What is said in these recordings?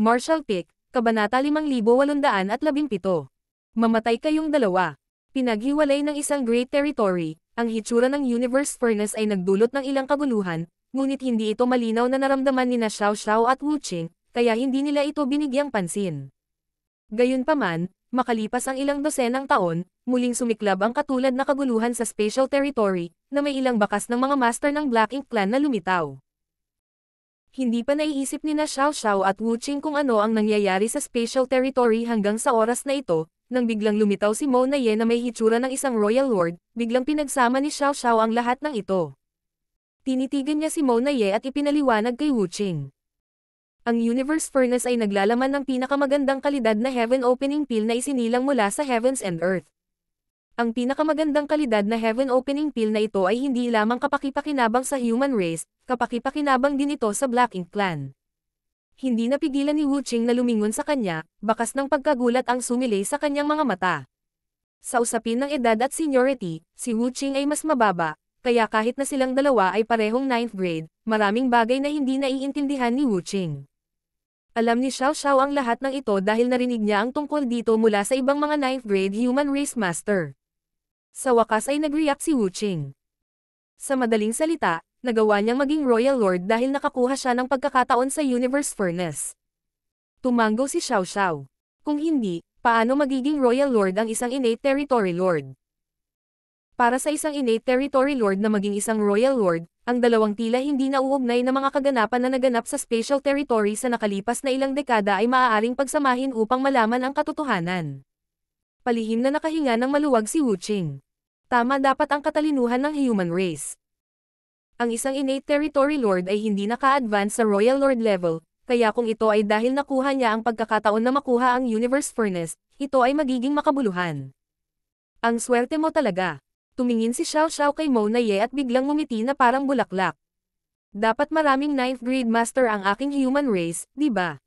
Marshall Pick, Kabanata 5817. Mamatay kayong dalawa. Pinaghiwalay ng isang great territory, ang hitsura ng universe furnace ay nagdulot ng ilang kaguluhan, ngunit hindi ito malinaw na naramdaman ni na Xiao Xiao at Wu Qing, kaya hindi nila ito binigyang pansin. Gayunpaman, makalipas ang ilang dosenang taon, muling sumiklab ang katulad na kaguluhan sa Special territory, na may ilang bakas ng mga master ng Black Ink Clan na lumitaw. Hindi pa naiisip ni na Xiao Xiao at Wu Qing kung ano ang nangyayari sa special territory hanggang sa oras na ito, nang biglang lumitaw si Mo na Ye na may hitsura ng isang royal lord, biglang pinagsama ni Xiao Xiao ang lahat ng ito. Tinitigan niya si Mo na Ye at ipinaliwanag kay Wu Qing. Ang Universe Furnace ay naglalaman ng pinakamagandang kalidad na Heaven Opening Pill na isinilang mula sa Heavens and Earth. Ang pinakamagandang kalidad na heaven opening pill na ito ay hindi lamang kapakipakinabang sa human race, kapakipakinabang din ito sa Black Ink Clan. Hindi napigilan ni Wu Qing na lumingon sa kanya, bakas ng pagkagulat ang sumilay sa kanyang mga mata. Sa usapin ng edad at seniority, si Wu Qing ay mas mababa, kaya kahit na silang dalawa ay parehong 9th grade, maraming bagay na hindi naiintindihan ni Wu Qing. Alam ni Xiao Xiao ang lahat ng ito dahil narinig niya ang tungkol dito mula sa ibang mga 9th grade human race master. Sa wakas ay nag-react si Wu Qing. Sa madaling salita, nagawa niyang maging Royal Lord dahil nakakuha siya ng pagkakataon sa Universe Furnace. Tumanggo si Xiao Xiao. Kung hindi, paano magiging Royal Lord ang isang innate Territory Lord? Para sa isang innate Territory Lord na maging isang Royal Lord, ang dalawang tila hindi nauugnay na mga kaganapan na naganap sa special territory sa nakalipas na ilang dekada ay maaaring pagsamahin upang malaman ang katotohanan palihim na nakahinga ng maluwag si Wu Qing. Tama dapat ang katalinuhan ng human race. Ang isang innate territory lord ay hindi naka-advance sa royal lord level, kaya kung ito ay dahil nakuha niya ang pagkakataon na makuha ang universe furnace, ito ay magiging makabuluhan. Ang swerte mo talaga. Tumingin si Xiao Xiao kay Mo na Ye at biglang ngumiti na parang bulaklak. Dapat maraming ninth grade master ang aking human race, di ba?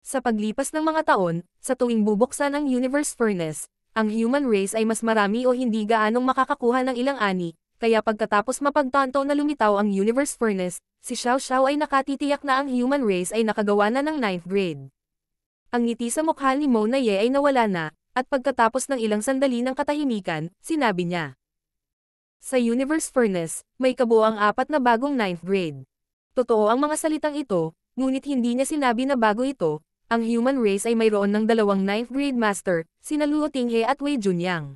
Sa paglipas ng mga taon, sa tuwing bubuksan ang universe furnace, ang human race ay mas marami o hindi gaanong makakakuha ng ilang ani, kaya pagkatapos mapagtanto na lumitaw ang universe furnace, si Xiao Xiao ay nakatitiyak na ang human race ay nakagawa na ng 9th grade. Ang ngiti sa mukha ni Mona Ye ay nawala na, at pagkatapos ng ilang sandali ng katahimikan, sinabi niya. Sa universe furnace, may kabuang apat na bagong 9th grade. Totoo ang mga salitang ito, ngunit hindi niya sinabi na bago ito, ang human race ay mayroon ng dalawang ninth grade master, sina Luo Tinghe at Wei Junyang.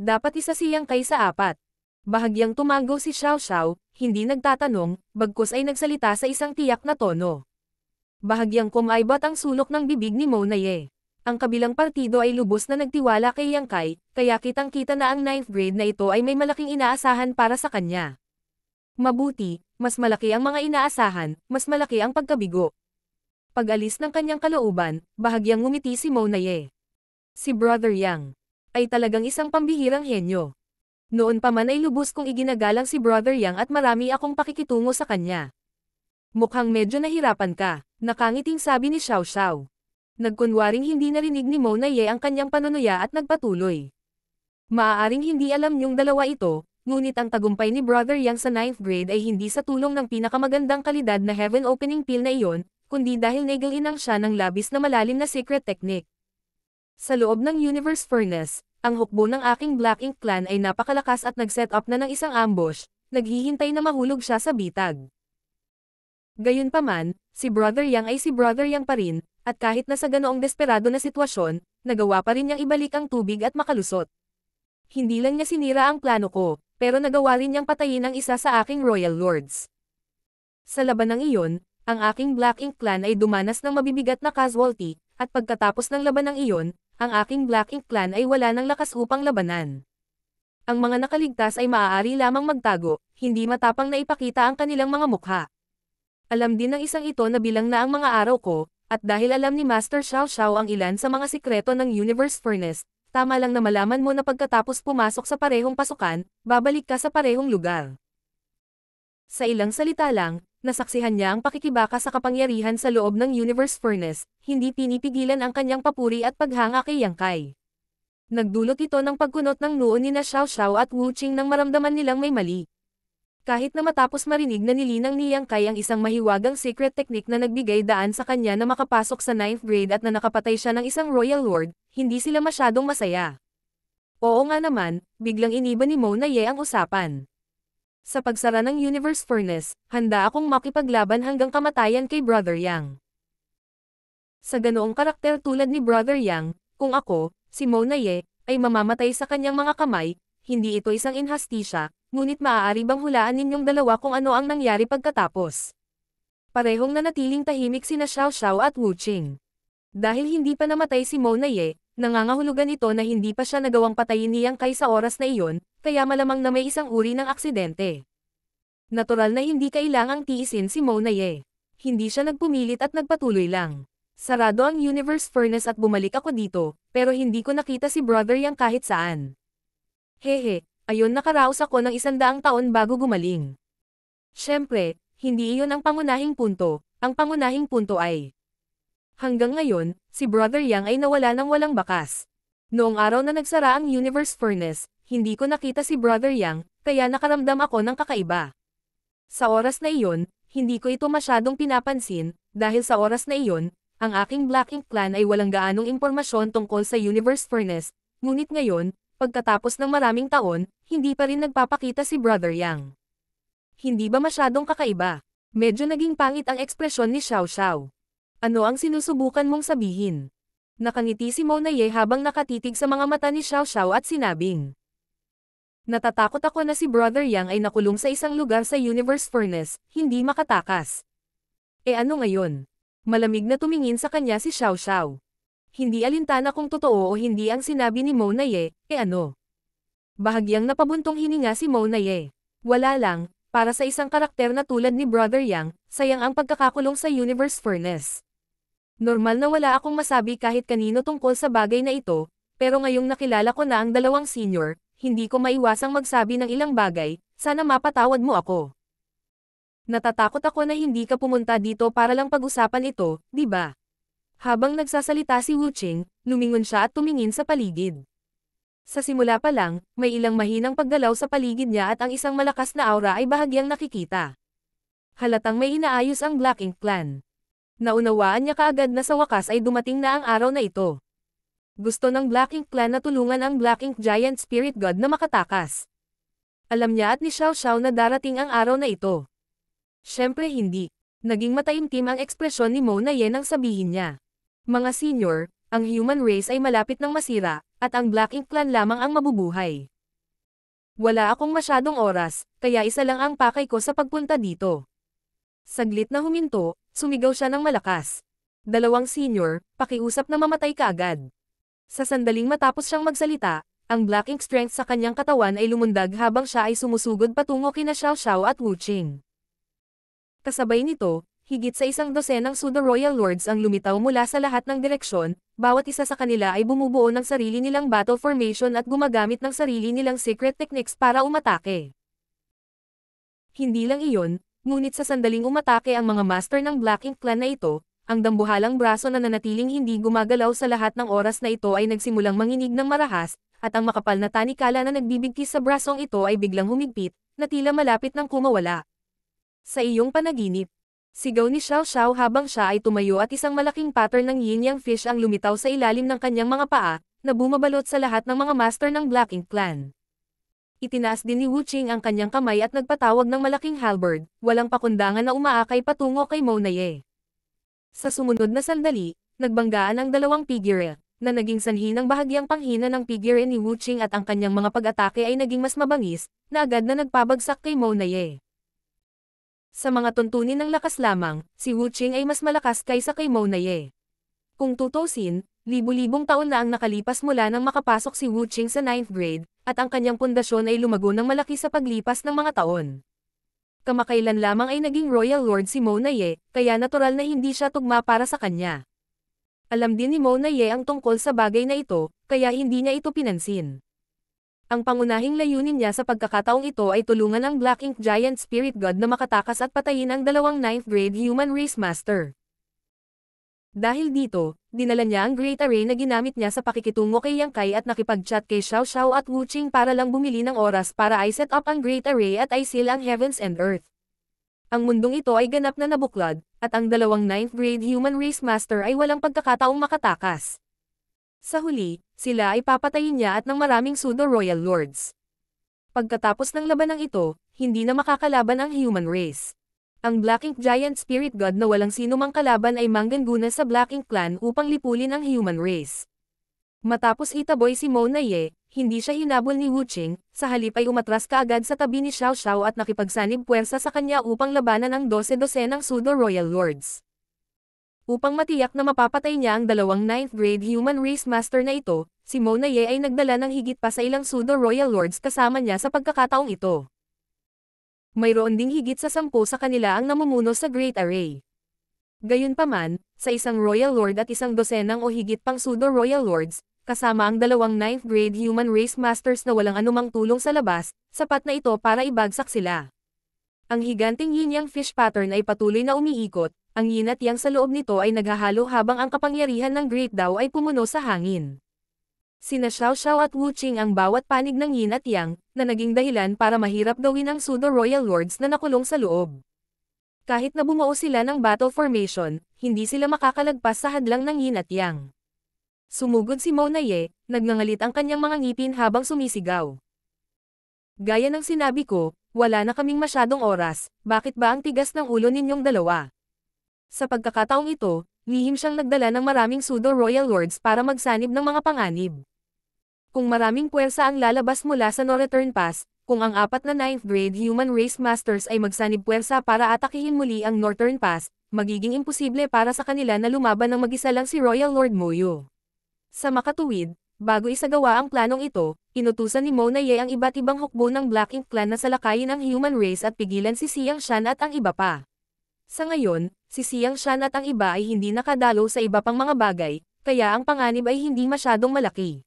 Dapat isa siyang kaysa apat. Bahagyang tumago si Xiao Xiao, hindi nagtatanong, bagkus ay nagsalita sa isang tiyak na tono. Bahagyang kumaybat ang sulok ng bibig ni Mo Naye. Ang kabilang partido ay lubos na nagtiwala kay Yang Kai, kaya kitang-kita na ang ninth grade na ito ay may malaking inaasahan para sa kanya. Mabuti, mas malaki ang mga inaasahan, mas malaki ang pagkabigo, pag-alis ng kanyang kalooban, bahagyang ngumiti si Monaye. Si Brother Yang ay talagang isang pambihirang henyo. Noon pa man ay lubos kong iginagalang si Brother Yang at marami akong pakikitungo sa kanya. Mukhang medyo nahirapan ka, nakangiting sabi ni Xiao Xiao. Nagkunwaring hindi narinig ni Monaye ang kanyang panunuya at nagpatuloy. Maaaring hindi alam niyong dalawa ito, ngunit ang tagumpay ni Brother Yang sa 9th grade ay hindi sa tulong ng pinakamagandang kalidad na heaven opening pill na iyon, kundi dahil nagilinang siya ng labis na malalim na secret technique. Sa loob ng Universe Furnace, ang hukbo ng aking Black Ink Clan ay napakalakas at nag-set up na ng isang ambush, naghihintay na mahulog siya sa bitag. Gayunpaman, si Brother Yang ay si Brother Yang pa rin, at kahit na sa ganoong desperado na sitwasyon, nagawa pa rin niyang ibalik ang tubig at makalusot. Hindi lang niya sinira ang plano ko, pero nagawa rin niyang patayin ang isa sa aking Royal Lords. Sa laban ng iyon, ang aking Black Ink Clan ay dumanas ng mabibigat na casualty, at pagkatapos ng labanang iyon, ang aking Black Ink Clan ay wala ng lakas upang labanan. Ang mga nakaligtas ay maaari lamang magtago, hindi matapang na ipakita ang kanilang mga mukha. Alam din ng isang ito na bilang na ang mga araw ko, at dahil alam ni Master Xiao Xiao ang ilan sa mga sikreto ng Universe Furnace, tama lang na malaman mo na pagkatapos pumasok sa parehong pasukan, babalik ka sa parehong lugar. Sa ilang salita lang, nasaksihan niya ang pakikibaka sa kapangyarihan sa loob ng Universe Furnace, hindi pinipigilan ang kanyang papuri at paghanga kay Yang Kai. Nagdulot ito ng pagkunot ng noo ni na Xiao Xiao at Wu Qing nang maramdaman nilang may mali. Kahit na matapos marinig na nilinang ni Yang Kai ang isang mahiwagang secret technique na nagbigay daan sa kanya na makapasok sa 9th grade at na nakapatay siya ng isang Royal Lord, hindi sila masyadong masaya. Oo nga naman, biglang iniba ni Mona Ye ang usapan. Sa pagsara ng Universe Furnace, handa akong makipaglaban hanggang kamatayan kay Brother Yang. Sa ganoong karakter tulad ni Brother Yang, kung ako, si Monaye, ay mamamatay sa kanyang mga kamay, hindi ito isang inhastisya, ngunit maaari bang hulaan ninyong dalawa kung ano ang nangyari pagkatapos. Parehong nanatiling tahimik sina Xiao Xiao at Wu Qing. Dahil hindi pa namatay si Monaye, nangangahulugan ito na hindi pa siya nagawang patayin niyang kay sa oras na iyon, kaya malamang na may isang uri ng aksidente. Natural na hindi kailangang tiisin si Monaye. Hindi siya nagpumilit at nagpatuloy lang. Sarado ang universe furnace at bumalik ako dito, pero hindi ko nakita si brother yang kahit saan. Hehe, ayon nakaraos ako ng isandaang taon bago gumaling. Siyempre, hindi iyon ang pangunahing punto, ang pangunahing punto ay, Hanggang ngayon, si Brother Yang ay nawala ng walang bakas. Noong araw na nagsara ang Universe Furnace, hindi ko nakita si Brother Yang, kaya nakaramdam ako ng kakaiba. Sa oras na iyon, hindi ko ito masyadong pinapansin, dahil sa oras na iyon, ang aking Black Ink Clan ay walang gaanong impormasyon tungkol sa Universe Furnace, ngunit ngayon, pagkatapos ng maraming taon, hindi pa rin nagpapakita si Brother Yang. Hindi ba masyadong kakaiba? Medyo naging pangit ang ekspresyon ni Xiao Xiao. Ano ang sinusubukan mong sabihin? Nakangiti si Monaye habang nakatitig sa mga mata ni Xiao Xiao at sinabing. Natatakot ako na si Brother Yang ay nakulong sa isang lugar sa Universe Furnace, hindi makatakas. E ano ngayon? Malamig na tumingin sa kanya si Xiao Xiao. Hindi alintana kung totoo o hindi ang sinabi ni Monaye, e ano? Bahagyang napabuntong hininga si Monaye. Wala lang, para sa isang karakter na tulad ni Brother Yang, sayang ang pagkakakulong sa Universe Furnace. Normal na wala akong masabi kahit kanino tungkol sa bagay na ito, pero ngayong nakilala ko na ang dalawang senior, hindi ko maiwasang magsabi ng ilang bagay, sana mapatawad mo ako. Natatakot ako na hindi ka pumunta dito para lang pag-usapan ito, di ba? Habang nagsasalita si Wu Qing, lumingon siya at tumingin sa paligid. Sa simula pa lang, may ilang mahinang paggalaw sa paligid niya at ang isang malakas na aura ay bahagyang nakikita. Halatang may inaayos ang Black Ink Clan. Naunawaan niya kaagad na sa wakas ay dumating na ang araw na ito. Gusto ng Black Ink Clan na tulungan ang Black Ink Giant Spirit God na makatakas. Alam niya at ni Xiao Xiao na darating ang araw na ito. Siyempre hindi. Naging mataimtim ang ekspresyon ni Mo na yan ang sabihin niya. Mga senior, ang human race ay malapit ng masira, at ang Black Ink Clan lamang ang mabubuhay. Wala akong masyadong oras, kaya isa lang ang pakay ko sa pagpunta dito. Saglit na huminto, sumigaw siya ng malakas. Dalawang senior, pakiusap na mamatay ka agad. Sa sandaling matapos siyang magsalita, ang black ink strength sa kanyang katawan ay lumundag habang siya ay sumusugod patungo kina Xiao Xiao at Wu Qing. Kasabay nito, higit sa isang dosenang pseudo royal lords ang lumitaw mula sa lahat ng direksyon, bawat isa sa kanila ay bumubuo ng sarili nilang battle formation at gumagamit ng sarili nilang secret techniques para umatake. Hindi lang iyon, Ngunit sa sandaling umatake ang mga master ng Black Ink Clan na ito, ang dambuhalang braso na nanatiling hindi gumagalaw sa lahat ng oras na ito ay nagsimulang manginig ng marahas, at ang makapal na tanikala na nagbibigkis sa brasong ito ay biglang humigpit, na tila malapit ng kumawala. Sa iyong panaginip, sigaw ni Xiao Xiao habang siya ay tumayo at isang malaking pattern ng yin-yang fish ang lumitaw sa ilalim ng kanyang mga paa, na bumabalot sa lahat ng mga master ng Black Ink Clan. Itinaas din ni Wu Qing ang kanyang kamay at nagpatawag ng malaking halberd, walang pakundangan na umaakay patungo kay Monaye. Sa sumunod na sandali, nagbanggaan ang dalawang figure, na naging sanhi ng bahagyang panghina ng figure ni Wu Qing at ang kanyang mga pag-atake ay naging mas mabangis, na agad na nagpabagsak kay Monaye. Sa mga tuntunin ng lakas lamang, si Wu Qing ay mas malakas kaysa kay Monaye. Kung tutusin, libu-libong taon na ang nakalipas mula nang makapasok si Wu Qing sa 9th grade, at ang kanyang pundasyon ay lumago ng malaki sa paglipas ng mga taon. Kamakailan lamang ay naging Royal Lord si Monaye, kaya natural na hindi siya tugma para sa kanya. Alam din ni Monaye ang tungkol sa bagay na ito, kaya hindi niya ito pinansin. Ang pangunahing layunin niya sa pagkakataong ito ay tulungan ang Black Ink Giant Spirit God na makatakas at patayin ang dalawang 9th grade human race master. Dahil dito, dinala niya ang Great Array na ginamit niya sa pakikitungo kay Yang Kai at nakipag-chat kay Xiao Xiao at Wu Qing para lang bumili ng oras para i set up ang Great Array at i seal ang Heavens and Earth. Ang mundong ito ay ganap na nabuklad, at ang dalawang 9th grade human race master ay walang pagkakataong makatakas. Sa huli, sila ay papatayin niya at ng maraming pseudo-royal lords. Pagkatapos ng labanang ito, hindi na makakalaban ang human race. Ang Black Ink Giant Spirit God na walang sinumang kalaban ay mangganguna sa Black Ink Clan upang lipulin ang human race. Matapos itaboy si Mo na Ye, hindi siya hinabol ni Wu Wuching, sa halip ay umatras kaagad sa tabi ni Xiao Xiao at nakipagsanib puwersa sa kanya upang labanan ang 12-12 ng Sudo Royal Lords. Upang matiyak na mapapatay niya ang dalawang 9th grade human race master na ito, si Mo na Ye ay nagdala ng higit pa sa ilang pseudo Royal Lords kasama niya sa pagkakataong ito mayroon ding higit sa sampu sa kanila ang namumuno sa Great Array. Gayunpaman, sa isang Royal Lord at isang dosenang o higit pang pseudo-Royal Lords, kasama ang dalawang ninth grade human race masters na walang anumang tulong sa labas, sapat na ito para ibagsak sila. Ang higanting yin-yang fish pattern ay patuloy na umiikot, ang yin at yang sa loob nito ay naghahalo habang ang kapangyarihan ng Great Dao ay pumuno sa hangin. Sina Xiao at Wu Qing ang bawat panig ng yin at yang, na naging dahilan para mahirap gawin ang sudo royal lords na nakulong sa loob. Kahit na bumuo sila ng battle formation, hindi sila makakalagpas sa hadlang ng yin at yang. Sumugod si Mona Ye, nagnangalit ang kanyang mga ngipin habang sumisigaw. Gaya ng sinabi ko, wala na kaming masyadong oras, bakit ba ang tigas ng ulo ninyong dalawa? Sa pagkakataong ito, lihim siyang nagdala ng maraming sudo royal lords para magsanib ng mga panganib. Kung maraming puwersa ang lalabas mula sa no-return pass, kung ang apat na 9th grade Human Race Masters ay magsanib puwersa para atakihin muli ang Northern Pass, magiging imposible para sa kanila na lumaban ng mag-isa lang si Royal Lord Moyo. Sa makatuwid, bago isagawa ang planong ito, inutusan ni Monaye ang iba't ibang hukbo ng Black Ink Clan na salakayin ang Human Race at pigilan si Siang Shan at ang iba pa. Sa ngayon, si Siang Shan at ang iba ay hindi nakadalo sa iba pang mga bagay, kaya ang panganib ay hindi masyadong malaki.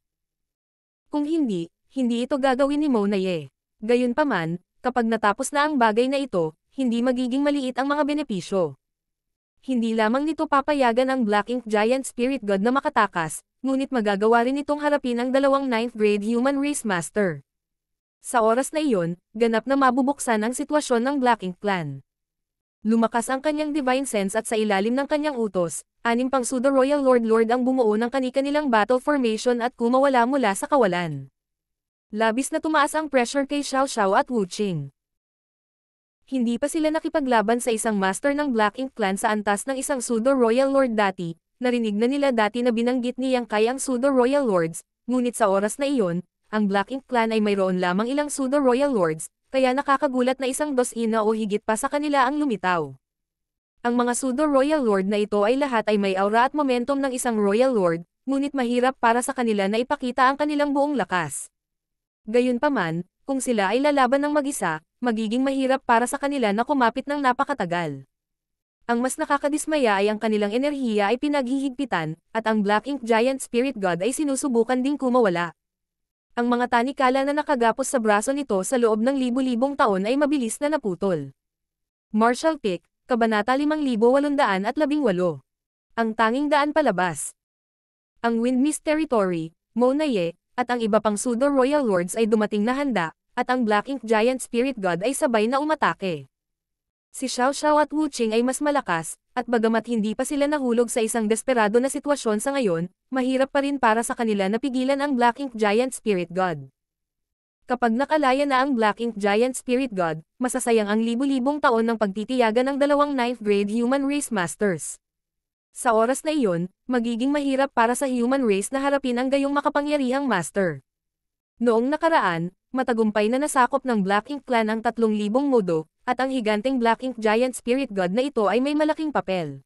Kung hindi, hindi ito gagawin ni Monaye. Gayunpaman, kapag natapos na ang bagay na ito, hindi magiging maliit ang mga benepisyo. Hindi lamang nito papayagan ang Black Ink Giant Spirit God na makatakas, ngunit magagawa rin itong harapin ang dalawang 9th grade Human Race Master. Sa oras na iyon, ganap na mabubuksan ang sitwasyon ng Black Ink Clan. Lumakas ang kanyang divine sense at sa ilalim ng kanyang utos, Anim pang Sudo Royal Lord Lord ang bumuo ng kani-kanilang battle formation at kumawala mula sa kawalan. Labis na tumaas ang pressure kay Xiao Xiao at Wu Qing. Hindi pa sila nakipaglaban sa isang master ng Black Ink Clan sa antas ng isang Sudo Royal Lord dati, narinig na nila dati na binanggit ni Yang Kai ang Sudo Royal Lords, ngunit sa oras na iyon, ang Black Ink Clan ay mayroon lamang ilang Sudo Royal Lords, kaya nakakagulat na isang dosina o higit pa sa kanila ang lumitaw. Ang mga pseudo-royal lord na ito ay lahat ay may aura at momentum ng isang royal lord, ngunit mahirap para sa kanila na ipakita ang kanilang buong lakas. Gayunpaman, kung sila ay lalaban ng mag-isa, magiging mahirap para sa kanila na kumapit ng napakatagal. Ang mas nakakadismaya ay ang kanilang enerhiya ay pinaghihigpitan, at ang Black Ink Giant Spirit God ay sinusubukan ding kumawala. Ang mga tanikala na nakagapos sa braso nito sa loob ng libu-libong taon ay mabilis na naputol. Marshall Pick, Kabanata 5818. Ang tanging daan palabas. Ang Windmist Territory, Monaye, at ang iba pang pseudo Royal Lords ay dumating na handa, at ang Black Ink Giant Spirit God ay sabay na umatake. Si Xiao Xiao at Wu Qing ay mas malakas, at bagamat hindi pa sila nahulog sa isang desperado na sitwasyon sa ngayon, mahirap pa rin para sa kanila napigilan ang Black Ink Giant Spirit God. Kapag nakalaya na ang Black Ink Giant Spirit God, masasayang ang libu-libong taon ng pagtitiyaga ng dalawang ninth grade human race masters. Sa oras na iyon, magiging mahirap para sa human race na harapin ang gayong makapangyarihang master. Noong nakaraan, matagumpay na nasakop ng Black Ink Clan ang 3,000 modo, at ang higanteng Black Ink Giant Spirit God na ito ay may malaking papel.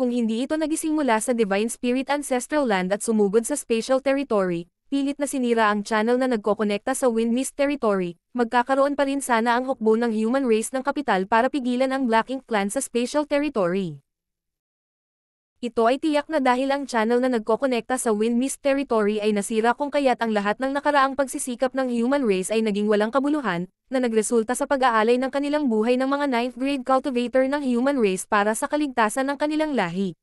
Kung hindi ito nagising mula sa Divine Spirit Ancestral Land at sumugod sa Spatial Territory, pilit na sinira ang channel na nagkokonekta sa Windmist territory, magkakaroon pa rin sana ang hukbo ng human race ng kapital para pigilan ang Black Ink Clan sa spatial territory. Ito ay tiyak na dahil ang channel na nagkokonekta sa Windmist territory ay nasira kung kaya't ang lahat ng nakaraang pagsisikap ng human race ay naging walang kabuluhan, na nagresulta sa pag-aalay ng kanilang buhay ng mga 9th grade cultivator ng human race para sa kaligtasan ng kanilang lahi.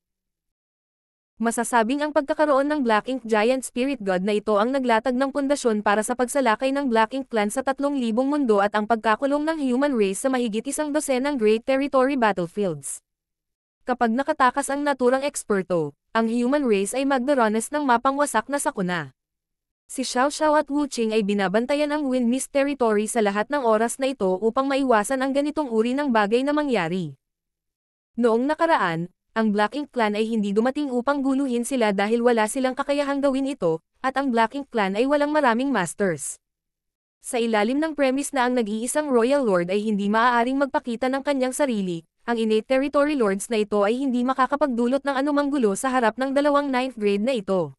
Masasabing ang pagkakaroon ng Black Ink Giant Spirit God na ito ang naglatag ng pundasyon para sa pagsalakay ng Black Ink Clan sa 3,000 mundo at ang pagkakulong ng human race sa mahigit isang dosenang Great Territory Battlefields. Kapag nakatakas ang naturang eksperto, ang human race ay magdarones ng mapangwasak na sakuna. Si Xiao Xiao at Wu Qing ay binabantayan ang Wind Mist Territory sa lahat ng oras na ito upang maiwasan ang ganitong uri ng bagay na mangyari. Noong nakaraan, ang Black Ink Clan ay hindi dumating upang guluhin sila dahil wala silang kakayahang gawin ito, at ang Black Ink Clan ay walang maraming masters. Sa ilalim ng premise na ang nag-iisang Royal Lord ay hindi maaaring magpakita ng kanyang sarili, ang innate territory lords na ito ay hindi makakapagdulot ng anumang gulo sa harap ng dalawang ninth grade na ito.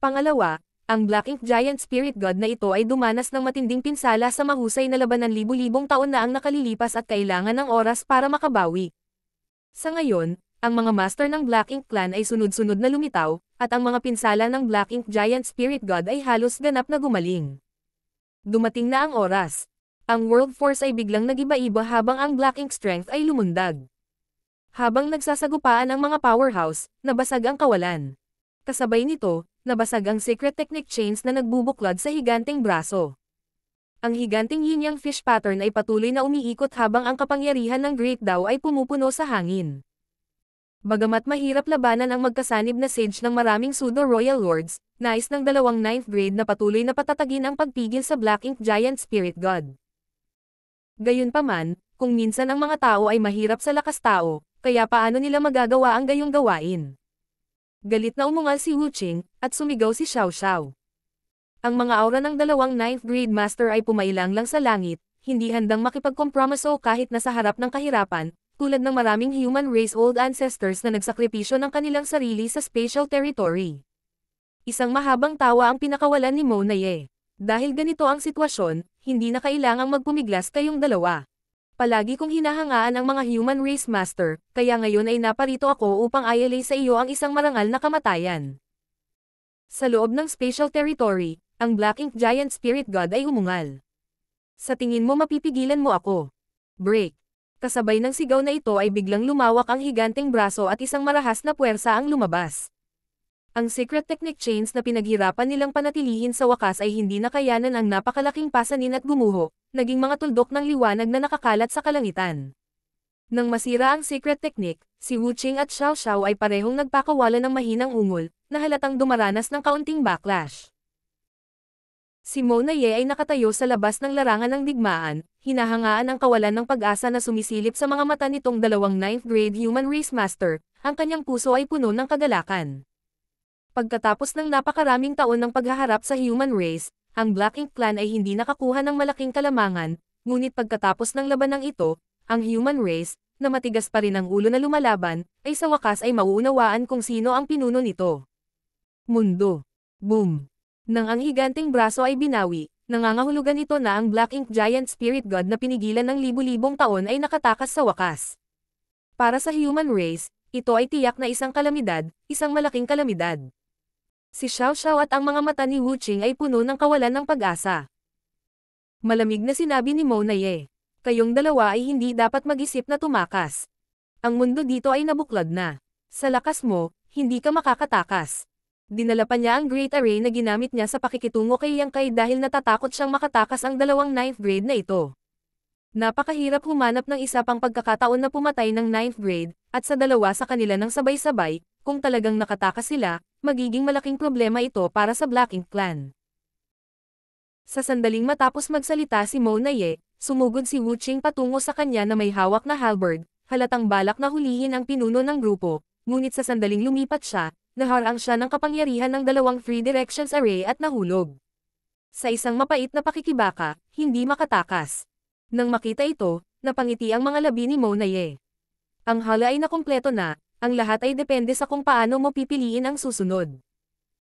Pangalawa, ang Black Ink Giant Spirit God na ito ay dumanas ng matinding pinsala sa mahusay na labanan libu-libong taon na ang nakalilipas at kailangan ng oras para makabawi. Sa ngayon, ang mga master ng Black Ink Clan ay sunod-sunod na lumitaw, at ang mga pinsala ng Black Ink Giant Spirit God ay halos ganap na gumaling. Dumating na ang oras. Ang World Force ay biglang nagiba-iba habang ang Black Ink Strength ay lumundag. Habang nagsasagupaan ang mga powerhouse, nabasag ang kawalan. Kasabay nito, nabasag ang secret technique chains na nagbubuklod sa higanteng braso. Ang higanting yin-yang fish pattern ay patuloy na umiikot habang ang kapangyarihan ng Great Dao ay pumupuno sa hangin. Bagamat mahirap labanan ang magkasanib na sage ng maraming pseudo royal lords, nais ng dalawang 9th grade na patuloy na patatagin ang pagpigil sa Black Ink Giant Spirit God. Gayunpaman, kung minsan ang mga tao ay mahirap sa lakas tao, kaya paano nila magagawa ang gayong gawain? Galit na umungal si Wu Qing, at sumigaw si Xiao Xiao. Ang mga aura ng dalawang ninth grade master ay pumailang lang sa langit, hindi handang makipagkompromiso kahit na sa harap ng kahirapan, tulad ng maraming human race old ancestors na nagsakripisyo ng kanilang sarili sa spatial territory. Isang mahabang tawa ang pinakawalan ni Monaye. Dahil ganito ang sitwasyon, hindi na kailangang magpumiglas kayong dalawa. Palagi kong hinahangaan ang mga human race master, kaya ngayon ay naparito ako upang ayalay sa iyo ang isang marangal na kamatayan. Sa loob ng spatial territory, ang Black Ink Giant Spirit God ay humungal. Sa tingin mo mapipigilan mo ako. Break. Kasabay ng sigaw na ito ay biglang lumawak ang higanteng braso at isang marahas na puwersa ang lumabas. Ang secret technique chains na pinaghirapan nilang panatilihin sa wakas ay hindi nakayanan ang napakalaking pasanin at gumuho, naging mga tuldok ng liwanag na nakakalat sa kalangitan. Nang masira ang secret technique, si Wu Qing at Xiao Xiao ay parehong nagpakawala ng mahinang ungol, na halatang dumaranas ng kaunting backlash. Si Mona Ye ay nakatayo sa labas ng larangan ng digmaan, hinahangaan ang kawalan ng pag-asa na sumisilip sa mga mata nitong dalawang 9th grade human race master, ang kanyang puso ay puno ng kagalakan. Pagkatapos ng napakaraming taon ng paghaharap sa human race, ang Black Ink Clan ay hindi nakakuha ng malaking kalamangan, ngunit pagkatapos ng labanang ito, ang human race, na matigas pa rin ang ulo na lumalaban, ay sa wakas ay mauunawaan kung sino ang pinuno nito. Mundo. Boom. Nang ang higanting braso ay binawi, nangangahulugan ito na ang Black Ink Giant Spirit God na pinigilan ng libu-libong taon ay nakatakas sa wakas. Para sa human race, ito ay tiyak na isang kalamidad, isang malaking kalamidad. Si Xiao Xiao at ang mga mata ni Wu Qing ay puno ng kawalan ng pag-asa. Malamig na sinabi ni Mo na Ye. Kayong dalawa ay hindi dapat mag-isip na tumakas. Ang mundo dito ay nabuklod na. Sa lakas mo, hindi ka makakatakas dinala pa niya ang great array na ginamit niya sa pakikitungo kay Yang Kai dahil natatakot siyang makatakas ang dalawang ninth grade na ito. Napakahirap humanap ng isa pang pagkakataon na pumatay ng ninth grade, at sa dalawa sa kanila ng sabay-sabay, kung talagang nakatakas sila, magiging malaking problema ito para sa Black Ink Clan. Sa sandaling matapos magsalita si Mo Naye, sumugod si Wu Qing patungo sa kanya na may hawak na halberd, halatang balak na hulihin ang pinuno ng grupo, ngunit sa sandaling lumipat siya, naharang siya ng kapangyarihan ng dalawang free Directions Array at nahulog. Sa isang mapait na pakikibaka, hindi makatakas. Nang makita ito, napangiti ang mga labi ni Monaye. Ang hala ay nakumpleto na, ang lahat ay depende sa kung paano mo pipiliin ang susunod.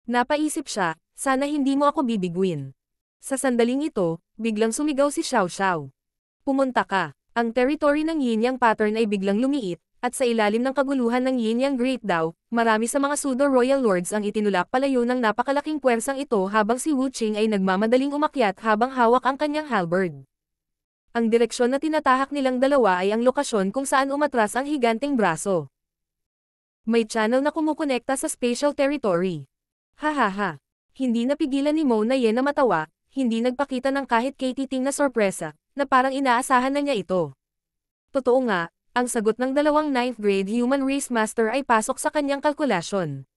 Napaisip siya, sana hindi mo ako bibiguin. Sa sandaling ito, biglang sumigaw si Xiao Xiao. Pumunta ka. Ang territory ng yin-yang pattern ay biglang lumiit, at sa ilalim ng kaguluhan ng Yin Yang Great Dao, marami sa mga pseudo-royal lords ang itinulak palayo ng napakalaking puwersang ito habang si Wu Qing ay nagmamadaling umakyat habang hawak ang kanyang halberd. Ang direksyon na tinatahak nilang dalawa ay ang lokasyon kung saan umatras ang higanting braso. May channel na kumukonekta sa spatial territory. Hahaha. Hindi napigilan ni Mo na Ye na matawa, hindi nagpakita ng kahit katiting na sorpresa, na parang inaasahan na niya ito. Totoo nga, ang sagot ng dalawang 9th grade human race master ay pasok sa kanyang kalkulasyon.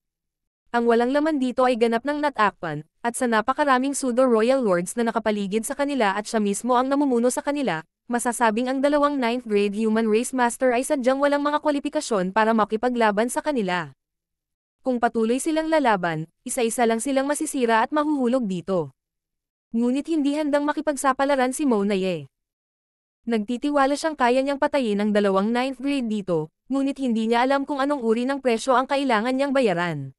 Ang walang laman dito ay ganap ng natakpan, at sa napakaraming pseudo-royal lords na nakapaligid sa kanila at siya mismo ang namumuno sa kanila, masasabing ang dalawang 9th grade human race master ay sadyang walang mga kwalipikasyon para makipaglaban sa kanila. Kung patuloy silang lalaban, isa-isa lang silang masisira at mahuhulog dito. Ngunit hindi handang makipagsapalaran si Monaye. Nagtitiwala siyang kaya niyang patayin ang dalawang ninth grade dito, ngunit hindi niya alam kung anong uri ng presyo ang kailangan niyang bayaran.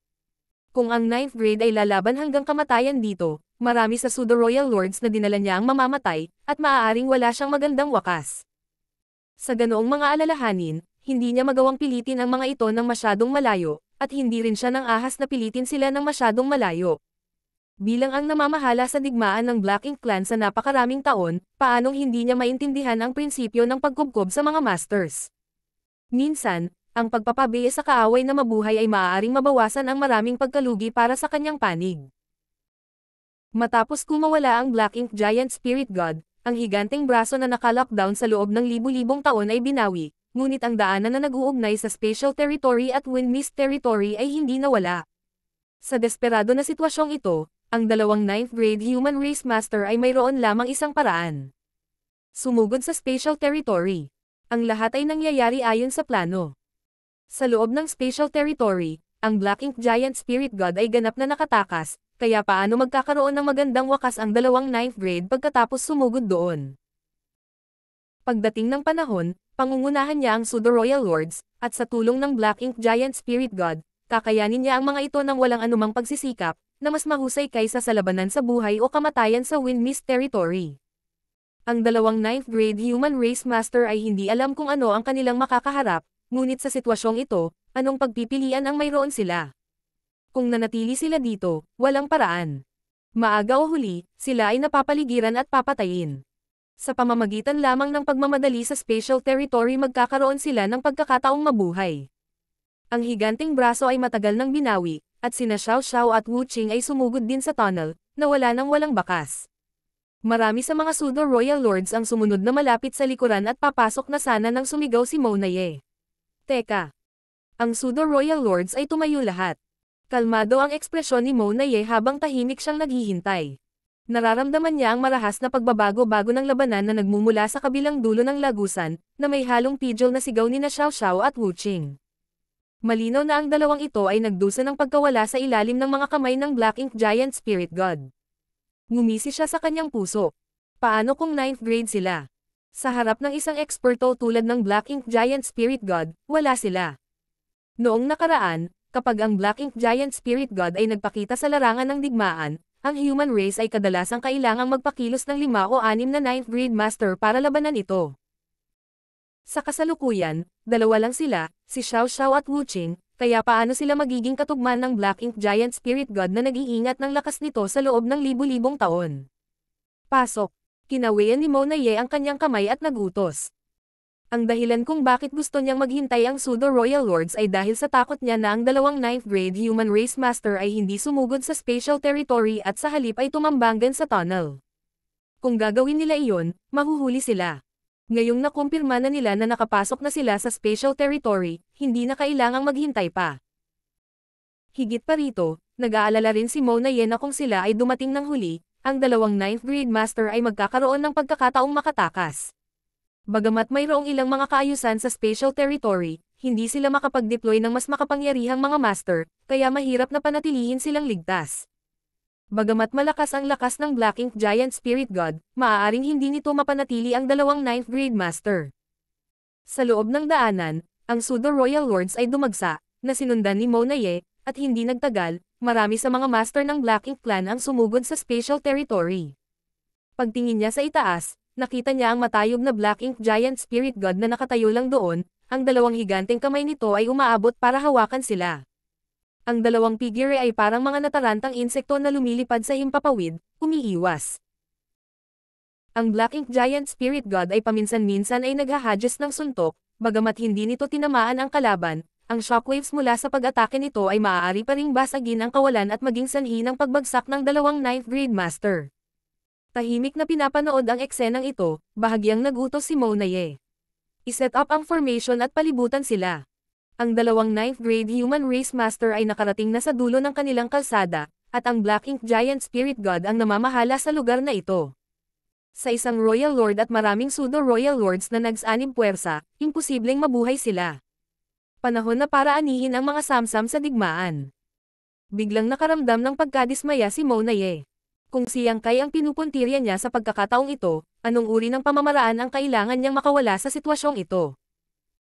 Kung ang ninth grade ay lalaban hanggang kamatayan dito, marami sa pseudo royal lords na dinala niya ang mamamatay, at maaaring wala siyang magandang wakas. Sa ganoong mga alalahanin, hindi niya magawang pilitin ang mga ito ng masyadong malayo, at hindi rin siya ng ahas na pilitin sila ng masyadong malayo. Bilang ang namamahala sa digmaan ng Black Ink Clan sa napakaraming taon, paanong hindi niya maintindihan ang prinsipyo ng pagkubkob sa mga masters? Minsan, ang pagpapabiya sa kaaway na mabuhay ay maaaring mabawasan ang maraming pagkalugi para sa kanyang panig. Matapos kumawala ang Black Ink Giant Spirit God, ang higanteng braso na nakalockdown sa loob ng libu-libong taon ay binawi, ngunit ang daanan na nag-uugnay sa Special Territory at Windmist Territory ay hindi nawala. Sa desperado na sitwasyong ito, ang dalawang 9th grade Human Race Master ay mayroon lamang isang paraan. Sumugod sa special territory. Ang lahat ay nangyayari ayon sa plano. Sa loob ng special territory, ang Black Ink Giant Spirit God ay ganap na nakatakas, kaya paano magkakaroon ng magandang wakas ang dalawang 9th grade pagkatapos sumugod doon. Pagdating ng panahon, pangungunahan niya ang Sudo Royal Lords, at sa tulong ng Black Ink Giant Spirit God, kakayanin niya ang mga ito ng walang anumang pagsisikap, na mas mahusay kaysa sa labanan sa buhay o kamatayan sa Windmiss territory. Ang dalawang 9th grade human race master ay hindi alam kung ano ang kanilang makakaharap, ngunit sa sitwasyong ito, anong pagpipilian ang mayroon sila. Kung nanatili sila dito, walang paraan. Maaga o huli, sila ay napapaligiran at papatayin. Sa pamamagitan lamang ng pagmamadali sa special territory magkakaroon sila ng pagkakataong mabuhay. Ang higanting braso ay matagal nang binawi, at sina Xiao Xiao at Wu Qing ay sumugod din sa tunnel, na wala nang walang bakas. Marami sa mga pseudo-royal lords ang sumunod na malapit sa likuran at papasok na sana nang sumigaw si Mo Monaye. Teka! Ang pseudo-royal lords ay tumayo lahat. Kalmado ang ekspresyon ni Mo Monaye habang tahimik siyang naghihintay. Nararamdaman niya ang marahas na pagbabago bago ng labanan na nagmumula sa kabilang dulo ng lagusan, na may halong pijol na sigaw ni na Xiao Xiao at Wu Qing. Malinaw na ang dalawang ito ay nagdusa ng pagkawala sa ilalim ng mga kamay ng Black Ink Giant Spirit God. Ngumisi siya sa kanyang puso. Paano kung 9th grade sila? Sa harap ng isang eksperto tulad ng Black Ink Giant Spirit God, wala sila. Noong nakaraan, kapag ang Black Ink Giant Spirit God ay nagpakita sa larangan ng digmaan, ang human race ay kadalasang kailangang magpakilos ng lima o anim na 9th grade master para labanan ito. Sa kasalukuyan, dalawa lang sila, si Xiao Xiao at Wu Qing, kaya paano sila magiging katugman ng Black Ink Giant Spirit God na nag-iingat ng lakas nito sa loob ng libu-libong taon? Pasok. Kinawian ni Mona Ye ang kanyang kamay at nagutos. Ang dahilan kung bakit gusto niyang maghintay ang pseudo Royal Lords ay dahil sa takot niya na ang dalawang 9th grade human race master ay hindi sumugod sa spatial territory at sa halip ay tumambanggan sa tunnel. Kung gagawin nila iyon, mahuhuli sila. Ngayong nakumpirma na nila na nakapasok na sila sa special territory, hindi na kailangang maghintay pa. Higit pa rito, nag-aalala rin si Mona Yen na kung sila ay dumating ng huli, ang dalawang 9th grade master ay magkakaroon ng pagkakataong makatakas. Bagamat mayroong ilang mga kaayusan sa special territory, hindi sila makapag-deploy ng mas makapangyarihang mga master, kaya mahirap na panatilihin silang ligtas. Bagamat malakas ang lakas ng Black Ink Giant Spirit God, maaaring hindi nito mapanatili ang dalawang 9th grade master. Sa loob ng daanan, ang Sudo Royal Lords ay dumagsa, na sinundan ni Monaye, at hindi nagtagal, marami sa mga master ng Black Ink Clan ang sumugod sa Special territory. Pagtingin niya sa itaas, nakita niya ang matayog na Black Ink Giant Spirit God na nakatayo lang doon, ang dalawang higanteng kamay nito ay umaabot para hawakan sila. Ang dalawang figure ay parang mga natarantang insekto na lumilipad sa himpapawid, umiiwas. Ang Black Ink Giant Spirit God ay paminsan-minsan ay naghahadges ng suntok, bagamat hindi nito tinamaan ang kalaban, ang shockwaves mula sa pag-atake nito ay maaari pa ring basagin ang kawalan at maging sanhi ng pagbagsak ng dalawang ninth grade master. Tahimik na pinapanood ang eksenang ito, bahagyang nagutos si Monaye. Iset up ang formation at palibutan sila ang dalawang 9th grade Human Race Master ay nakarating na sa dulo ng kanilang kalsada, at ang Black Ink Giant Spirit God ang namamahala sa lugar na ito. Sa isang Royal Lord at maraming pseudo-Royal Lords na nagsanib puwersa, imposibleng mabuhay sila. Panahon na para anihin ang mga samsam sa digmaan. Biglang nakaramdam ng pagkadismaya si Monaye. Kung siyang kay ang pinupuntirya niya sa pagkakataong ito, anong uri ng pamamaraan ang kailangan niyang makawala sa sitwasyong ito?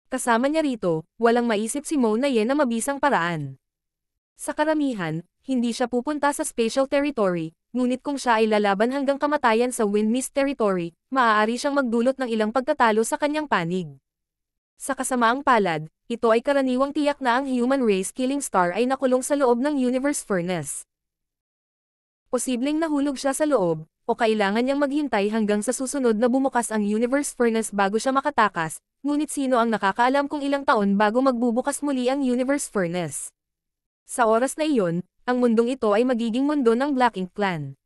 Kasama niya rito, walang maisip si Mo na yan na mabisang paraan. Sa karamihan, hindi siya pupunta sa special territory, ngunit kung siya ay lalaban hanggang kamatayan sa Windmist territory, maaari siyang magdulot ng ilang pagtatalo sa kanyang panig. Sa kasamaang palad, ito ay karaniwang tiyak na ang human race killing star ay nakulong sa loob ng universe furnace. Posibleng nahulog siya sa loob, o kailangan niyang maghintay hanggang sa susunod na bumukas ang universe furnace bago siya makatakas, Ngunit sino ang nakakaalam kung ilang taon bago magbubukas muli ang Universe Furnace? Sa oras na iyon, ang mundong ito ay magiging mundo ng Black Ink Clan.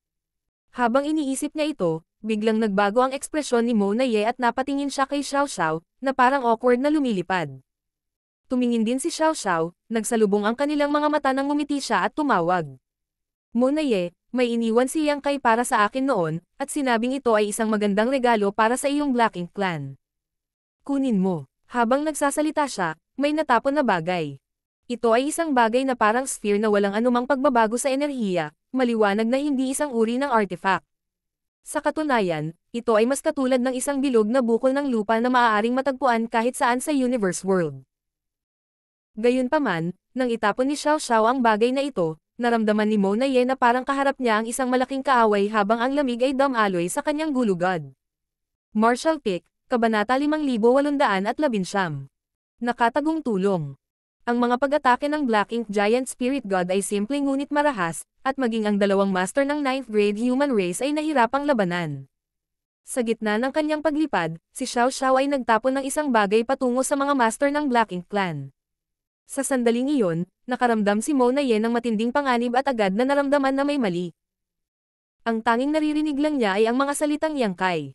Habang iniisip niya ito, biglang nagbago ang ekspresyon ni Mona Ye at napatingin siya kay Xiao Xiao, na parang awkward na lumilipad. Tumingin din si Xiao Xiao, nagsalubong ang kanilang mga mata nang ngumiti siya at tumawag. Mona Ye, may iniwan si Yang Kai para sa akin noon, at sinabing ito ay isang magandang regalo para sa iyong Black Ink Clan kunin mo. Habang nagsasalita siya, may natapon na bagay. Ito ay isang bagay na parang sphere na walang anumang pagbabago sa enerhiya, maliwanag na hindi isang uri ng artifact. Sa katunayan, ito ay mas katulad ng isang bilog na bukol ng lupa na maaaring matagpuan kahit saan sa universe world. Gayunpaman, nang itapon ni Xiao Xiao ang bagay na ito, naramdaman ni Mo na Ye na parang kaharap niya ang isang malaking kaaway habang ang lamig ay dumaloy sa kanyang gulugad. Marshall Pick, Kabanata 5819. Nakatagong tulong. Ang mga pag-atake ng Black Ink Giant Spirit God ay simpleng ngunit marahas, at maging ang dalawang master ng 9th grade human race ay nahirapang labanan. Sa gitna ng kanyang paglipad, si Xiao Xiao ay nagtapon ng isang bagay patungo sa mga master ng Black Ink Clan. Sa sandaling iyon, nakaramdam si Mona Ye ng matinding panganib at agad na naramdaman na may mali. Ang tanging naririnig lang niya ay ang mga salitang yangkay.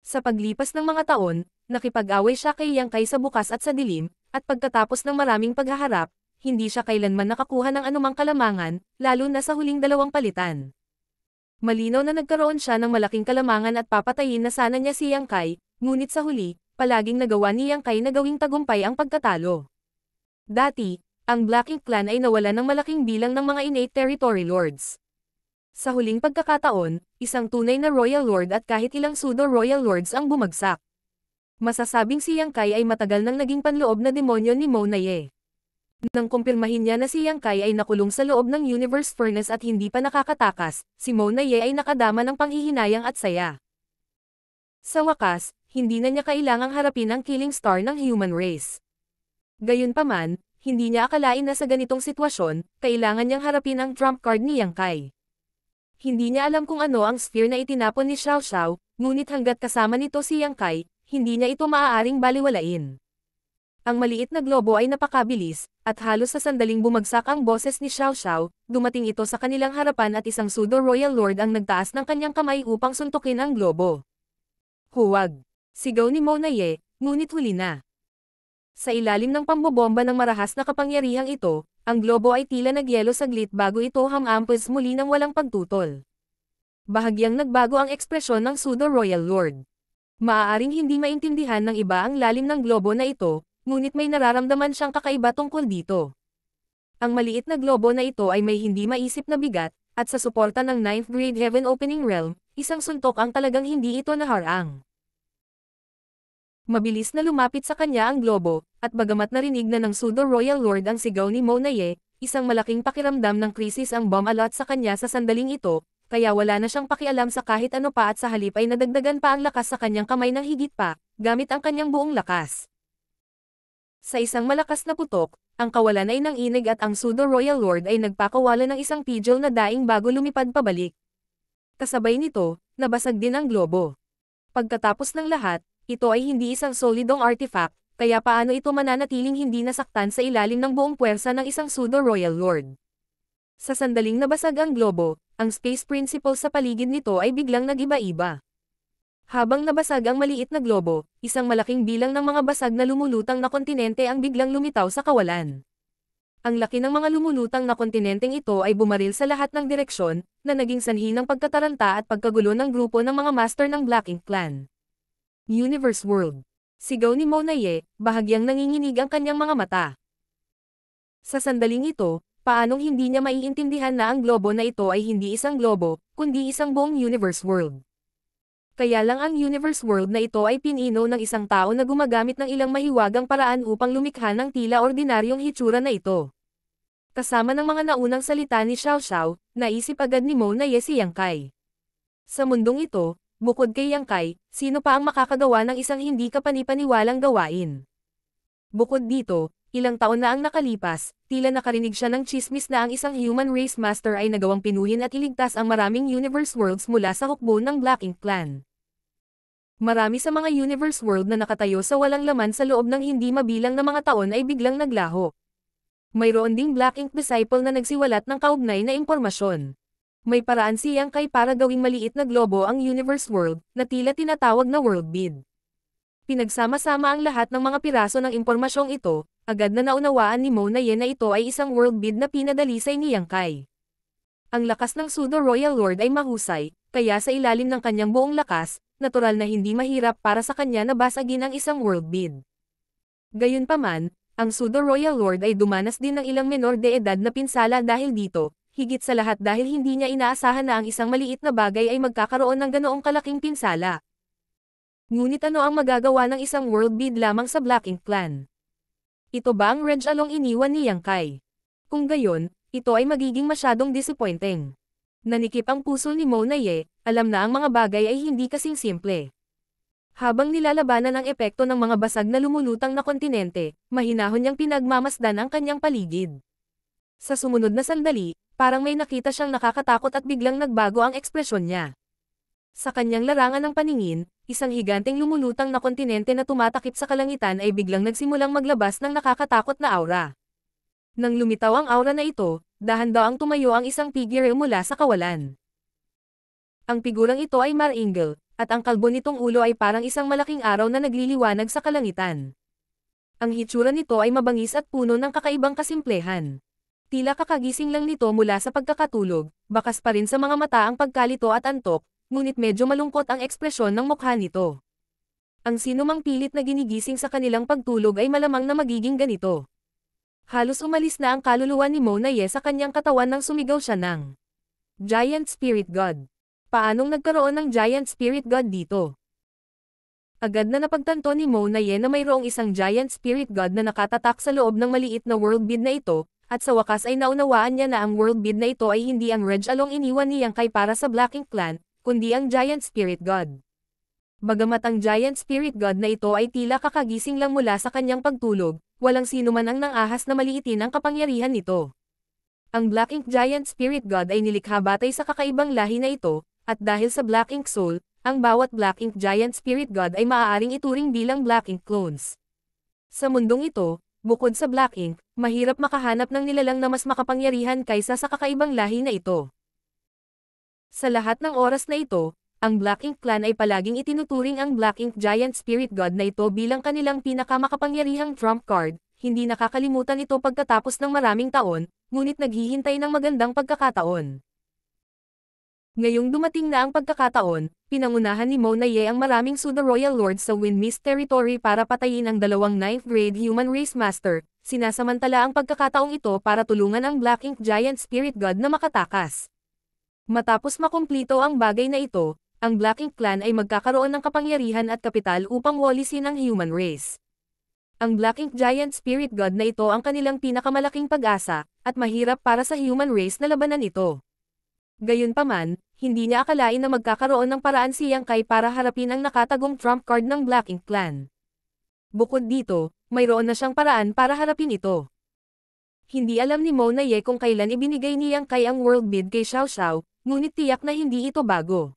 Sa paglipas ng mga taon, nakipag-away siya kay Yang Kai sa bukas at sa dilim, at pagkatapos ng maraming paghaharap, hindi siya kailanman nakakuha ng anumang kalamangan, lalo na sa huling dalawang palitan. Malinaw na nagkaroon siya ng malaking kalamangan at papatayin na sana niya si Yang Kai, ngunit sa huli, palaging nagawa ni Yang Kai na gawing tagumpay ang pagkatalo. Dati, ang Black Ink Clan ay nawala ng malaking bilang ng mga innate territory lords. Sa huling pagkakataon, isang tunay na Royal Lord at kahit ilang pseudo-Royal Lords ang bumagsak. Masasabing si Yang Kai ay matagal nang naging panloob na demonyo ni Mo Naye. Nang kumpirmahin niya na si Yang Kai ay nakulong sa loob ng Universe Furnace at hindi pa nakakatakas, si Mona Ye ay nakadama ng panghihinayang at saya. Sa wakas, hindi na niya kailangang harapin ang killing star ng human race. Gayunpaman, hindi niya akalain na sa ganitong sitwasyon, kailangan niyang harapin ang trump card ni Yang Kai. Hindi niya alam kung ano ang sphere na itinapon ni Xiao Xiao, ngunit hanggat kasama nito si Yang Kai, hindi niya ito maaaring baliwalain. Ang maliit na globo ay napakabilis, at halos sa sandaling bumagsak ang boses ni Xiao Xiao, dumating ito sa kanilang harapan at isang pseudo royal lord ang nagtaas ng kanyang kamay upang suntukin ang globo. Huwag! Sigaw ni Mona Ye, ngunit huli na. Sa ilalim ng pambobomba ng marahas na kapangyarihang ito, ang globo ay tila nagyelo saglit bago ito hamampas muli ng walang pagtutol. Bahagyang nagbago ang ekspresyon ng pseudo-royal lord. Maaaring hindi maintindihan ng iba ang lalim ng globo na ito, ngunit may nararamdaman siyang kakaiba tungkol dito. Ang maliit na globo na ito ay may hindi maisip na bigat, at sa suporta ng 9th grade Heaven Opening Realm, isang suntok ang talagang hindi ito naharang. Mabilis na lumapit sa kanya ang globo, at bagamat narinig na ng sudo Royal Lord ang sigaw ni Monaye, isang malaking pakiramdam ng krisis ang bomb alot sa kanya sa sandaling ito, kaya wala na siyang pakialam sa kahit ano pa at sa halip ay nadagdagan pa ang lakas sa kanyang kamay ng higit pa, gamit ang kanyang buong lakas. Sa isang malakas na putok, ang kawalan ay nang inig at ang sudo Royal Lord ay nagpakawala ng isang pijol na daing bago lumipad pabalik. Kasabay nito, nabasag din ang globo. Pagkatapos ng lahat, ito ay hindi isang solidong artifact, kaya paano ito mananatiling hindi nasaktan sa ilalim ng buong puwersa ng isang pseudo-royal lord. Sa sandaling nabasag ang globo, ang space principle sa paligid nito ay biglang nag-iba-iba. Habang nabasag ang maliit na globo, isang malaking bilang ng mga basag na lumulutang na kontinente ang biglang lumitaw sa kawalan. Ang laki ng mga lumulutang na kontinenteng ito ay bumaril sa lahat ng direksyon, na naging sanhi ng pagkataranta at pagkagulo ng grupo ng mga master ng Black Ink Clan. Universe World. Sigaw ni Monaye, bahagyang nanginginig ang kanyang mga mata. Sa sandaling ito, paanong hindi niya maiintindihan na ang globo na ito ay hindi isang globo, kundi isang buong universe world. Kaya lang ang universe world na ito ay pinino ng isang tao na gumagamit ng ilang mahiwagang paraan upang lumikha ng tila ordinaryong hitsura na ito. Kasama ng mga naunang salita ni Xiao Xiao, naisip agad ni Mo na Yesi Yang Kai. Sa mundong ito, Bukod kay Yang Kai, sino pa ang makakagawa ng isang hindi kapanipaniwalang gawain? Bukod dito, ilang taon na ang nakalipas, tila nakarinig siya ng chismis na ang isang human race master ay nagawang pinuhin at iligtas ang maraming universe worlds mula sa hukbo ng Black Ink Clan. Marami sa mga universe world na nakatayo sa walang laman sa loob ng hindi mabilang na mga taon ay biglang naglaho. Mayroon ding Black Ink Disciple na nagsiwalat ng kaugnay na impormasyon. May paraan si Yang Kai para gawing maliit na globo ang Universe World, na tila tinatawag na World Bid. Pinagsama-sama ang lahat ng mga piraso ng impormasyong ito, agad na naunawaan ni Mo na Ye na ito ay isang world bid na pinadalisay ni Yang Kai. Ang lakas ng pseudo Royal Lord ay mahusay, kaya sa ilalim ng kanyang buong lakas, natural na hindi mahirap para sa kanya na basagin ang isang world bid. Gayunpaman, ang pseudo Royal Lord ay dumanas din ng ilang menor de edad na pinsala dahil dito, higit sa lahat dahil hindi niya inaasahan na ang isang maliit na bagay ay magkakaroon ng ganoong kalaking pinsala. Ngunit ano ang magagawa ng isang world bid lamang sa Black Ink Clan? Ito ba ang Reg Along iniwan ni Yang Kai? Kung gayon, ito ay magiging masyadong disappointing. Nanikip ang puso ni Mona Ye, alam na ang mga bagay ay hindi kasing simple. Habang nilalabanan ang epekto ng mga basag na lumulutang na kontinente, mahinahon niyang pinagmamasdan ang kanyang paligid. Sa sumunod na sandali, Parang may nakita siyang nakakatakot at biglang nagbago ang ekspresyon niya. Sa kanyang larangan ng paningin, isang higanteng lumulutang na kontinente na tumatakip sa kalangitan ay biglang nagsimulang maglabas ng nakakatakot na aura. Nang lumitaw ang aura na ito, dahan daw ang tumayo ang isang figure mula sa kawalan. Ang figurang ito ay Maringle, at ang kalbo nitong ulo ay parang isang malaking araw na nagliliwanag sa kalangitan. Ang hitsura nito ay mabangis at puno ng kakaibang kasimplehan. Tila kakagising lang nito mula sa pagkakatulog, bakas pa rin sa mga mata ang pagkalito at antok, ngunit medyo malungkot ang ekspresyon ng mukha nito. Ang sinumang pilit na ginigising sa kanilang pagtulog ay malamang na magiging ganito. Halos umalis na ang kaluluwa ni Monaye sa kanyang katawan nang sumigaw siya ng Giant Spirit God. Paanong nagkaroon ng Giant Spirit God dito? Agad na napagtanto ni Monaye na mayroong isang Giant Spirit God na nakatatak sa loob ng maliit na world bid na ito, at sa wakas ay naunawaan niya na ang world bid na ito ay hindi ang Reg Along iniwan ni Yang Kai para sa Black Ink Clan, kundi ang Giant Spirit God. Bagamat ang Giant Spirit God na ito ay tila kakagising lang mula sa kanyang pagtulog, walang sino man ang nangahas na maliitin ang kapangyarihan nito. Ang Black Ink Giant Spirit God ay nilikha batay sa kakaibang lahi na ito, at dahil sa Black Ink Soul, ang bawat Black Ink Giant Spirit God ay maaaring ituring bilang Black Ink Clones. Sa mundong ito, Bukod sa Black Ink, mahirap makahanap ng nilalang na mas makapangyarihan kaysa sa kakaibang lahi na ito. Sa lahat ng oras na ito, ang Black Ink Clan ay palaging itinuturing ang Black Ink Giant Spirit God na ito bilang kanilang pinakamakapangyarihang trump card, hindi nakakalimutan ito pagkatapos ng maraming taon, ngunit naghihintay ng magandang pagkakataon. Ngayong dumating na ang pagkakataon, pinangunahan ni Mona Ye ang maraming pseudo Royal Lords sa Windmiss Territory para patayin ang dalawang Ninth grade Human Race Master, sinasamantala ang pagkakataong ito para tulungan ang Black Ink Giant Spirit God na makatakas. Matapos makumplito ang bagay na ito, ang Black Ink Clan ay magkakaroon ng kapangyarihan at kapital upang walisin ang human race. Ang Black Ink Giant Spirit God na ito ang kanilang pinakamalaking pag-asa, at mahirap para sa human race na labanan ito. Gayunpaman, hindi niya akalain na magkakaroon ng paraan si Yang Kai para harapin ang nakatagong trump card ng Black Ink Clan. Bukod dito, mayroon na siyang paraan para harapin ito. Hindi alam ni na Ye kung kailan ibinigay ni Yang Kai ang world bid kay Xiao Xiao, ngunit tiyak na hindi ito bago.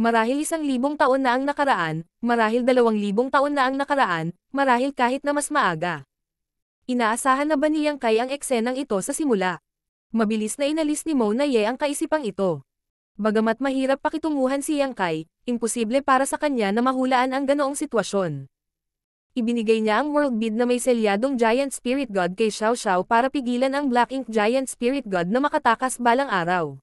Marahil isang libong taon na ang nakaraan, marahil dalawang libong taon na ang nakaraan, marahil kahit na mas maaga. Inaasahan na ba ni Yang Kai ang eksenang ito sa simula? Mabilis na inalis ni Mo na Ye ang kaisipang ito. Bagamat mahirap pakitunguhan si Yang Kai, imposible para sa kanya na mahulaan ang ganoong sitwasyon. Ibinigay niya ang world bid na may selyadong Giant Spirit God kay Xiao Xiao para pigilan ang Black Ink Giant Spirit God na makatakas balang araw.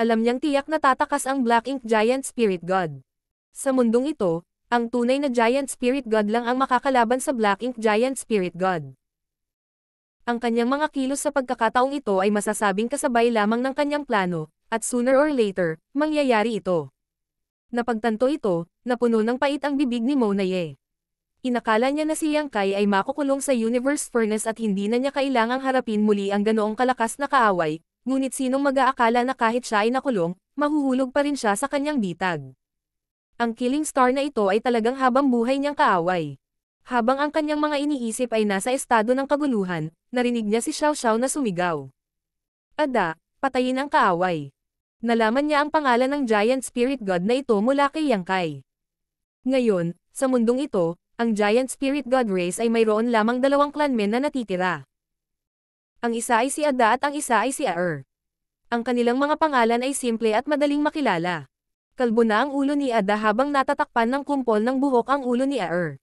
Alam niyang tiyak na tatakas ang Black Ink Giant Spirit God. Sa mundong ito, ang tunay na Giant Spirit God lang ang makakalaban sa Black Ink Giant Spirit God. Ang kanyang mga kilos sa pagkakataong ito ay masasabing kasabay lamang ng kanyang plano, at sooner or later, mangyayari ito. Napagtanto ito, napuno ng pait ang bibig ni Monaye. Inakala niya na si Yang Kai ay makukulong sa Universe Furnace at hindi na niya kailangang harapin muli ang ganoong kalakas na kaaway, ngunit sinong mag-aakala na kahit siya ay nakulong, mahuhulog pa rin siya sa kanyang bitag. Ang killing star na ito ay talagang habang buhay niyang kaaway. Habang ang kanyang mga iniisip ay nasa estado ng kaguluhan, narinig niya si Xiao Xiao na sumigaw. Ada, patayin ang kaaway. Nalaman niya ang pangalan ng giant spirit god na ito mula kay Yang Kai. Ngayon, sa mundong ito, ang giant spirit god race ay mayroon lamang dalawang clanmen na natitira. Ang isa ay si Ada at ang isa ay si Aer. Ang kanilang mga pangalan ay simple at madaling makilala. Kalbo na ang ulo ni Ada habang natatakpan ng kumpol ng buhok ang ulo ni Aer.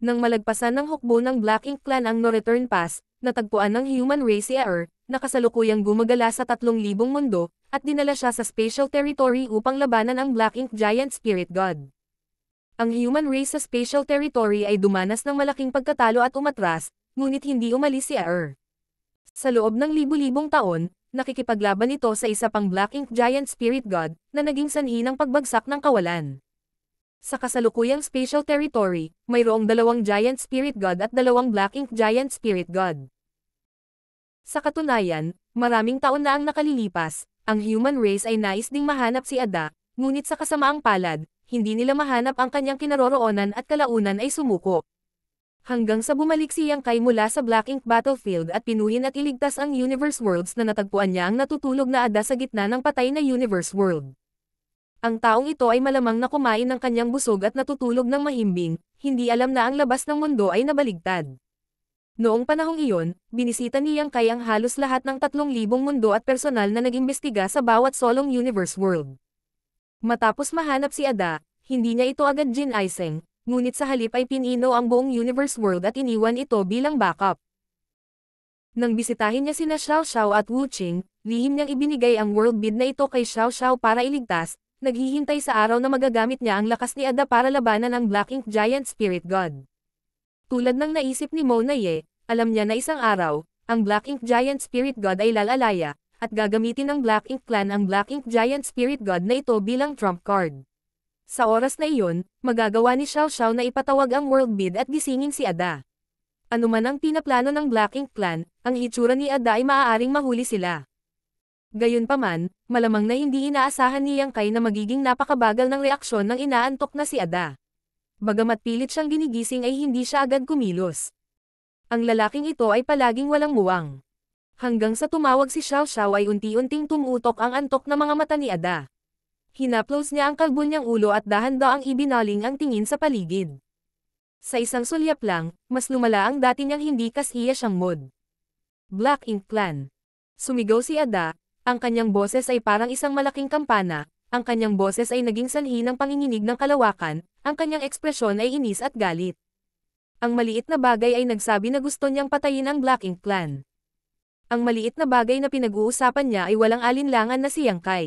Nang malagpasan ng hukbo ng Black Ink Clan ang no-return pass, natagpuan ng human race si Aer, na kasalukuyang gumagala sa 3,000 mundo, at dinala siya sa spatial territory upang labanan ang Black Ink Giant Spirit God. Ang human race sa spatial territory ay dumanas ng malaking pagkatalo at umatras, ngunit hindi umalis si Aer. Sa loob ng libu-libong taon, nakikipaglaban ito sa isa pang Black Ink Giant Spirit God, na naging sanhi ng pagbagsak ng kawalan. Sa kasalukuyang spatial territory, mayroong dalawang Giant Spirit God at dalawang Black Ink Giant Spirit God. Sa katunayan, maraming taon na ang nakalilipas, ang human race ay nais ding mahanap si Ada, ngunit sa kasamaang palad, hindi nila mahanap ang kanyang kinaroroonan at kalaunan ay sumuko. Hanggang sa bumalik si Yang Kai mula sa Black Ink Battlefield at pinuhin at iligtas ang Universe Worlds na natagpuan niya ang natutulog na Ada sa gitna ng patay na Universe World. Ang taong ito ay malamang na kumain ng kanyang busog at natutulog ng mahimbing, hindi alam na ang labas ng mundo ay nabaligtad. Noong panahong iyon, binisita ni Yang Kai ang halos lahat ng 3,000 mundo at personal na nagimbestiga sa bawat solong universe world. Matapos mahanap si Ada, hindi niya ito agad Aiseng, ngunit sa halip ay pinino ang buong universe world at iniwan ito bilang backup. Nang bisitahin niya sina Xiao Xiao at Wu Qing, lihim niyang ibinigay ang world bid na ito kay Xiao Xiao para iligtas, naghihintay sa araw na magagamit niya ang lakas ni Ada para labanan ang Black Ink Giant Spirit God. Tulad ng naisip ni Monaye, alam niya na isang araw, ang Black Ink Giant Spirit God ay lalalaya, at gagamitin ng Black Ink Clan ang Black Ink Giant Spirit God na ito bilang trump card. Sa oras na iyon, magagawa ni Xiao Xiao na ipatawag ang world bid at gisingin si Ada. Anuman ang pinaplano ng Black Ink Clan, ang hitsura ni Ada ay maaaring mahuli sila. Gayunpaman, malamang na hindi inaasahan ni Yang Kai na magiging napakabagal ng reaksyon ng inaantok na si Ada. Bagamat pilit siyang ginigising ay hindi siya agad kumilos. Ang lalaking ito ay palaging walang muwang. Hanggang sa tumawag si Xiao Xiao ay unti-unting tumutok ang antok na mga mata ni Ada. Hinaplos niya ang kalbo niyang ulo at dahan-daang ibinaling ang tingin sa paligid. Sa isang sulyap lang, mas lumala ang dati niyang hindi kasiya siyang mod. Black Ink Clan. Sumigaw si Ada, ang kanyang boses ay parang isang malaking kampana, ang kanyang boses ay naging sanhi ng panginginig ng kalawakan, ang kanyang ekspresyon ay inis at galit. Ang maliit na bagay ay nagsabi na gusto niyang patayin ang Black Ink Clan. Ang maliit na bagay na pinag-uusapan niya ay walang alinlangan na si Yang Kai.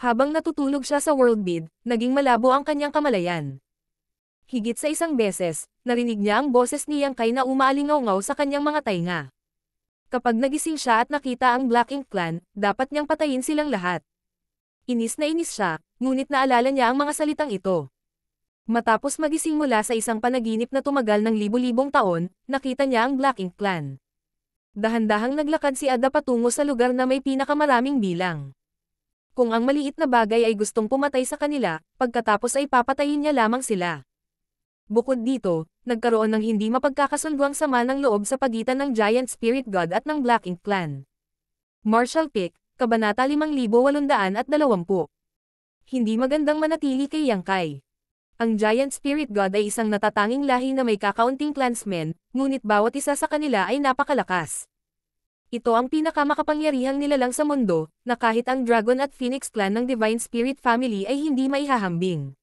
Habang natutulog siya sa world bid, naging malabo ang kanyang kamalayan. Higit sa isang beses, narinig niya ang boses ni Yang Kai na umaalingaw-ngaw sa kanyang mga tainga. Kapag nagising siya at nakita ang Black Ink Clan, dapat niyang patayin silang lahat. Inis na inis siya, ngunit naalala niya ang mga salitang ito. Matapos magising mula sa isang panaginip na tumagal ng libu-libong taon, nakita niya ang Black Ink Clan. Dahan-dahang naglakad si Ada patungo sa lugar na may pinakamaraming bilang. Kung ang maliit na bagay ay gustong pumatay sa kanila, pagkatapos ay papatayin niya lamang sila. Bukod dito, nagkaroon ng hindi mapagkakasunduang sama ng loob sa pagitan ng Giant Spirit God at ng Black Ink Clan. Marshall Pick, Kabanata 5820 Hindi magandang manatili kay Yang Kai. Ang Giant Spirit God ay isang natatanging lahi na may kakaunting clansmen, ngunit bawat isa sa kanila ay napakalakas. Ito ang pinakamakapangyarihang nilalang sa mundo, na kahit ang Dragon at Phoenix Clan ng Divine Spirit Family ay hindi maihahambing.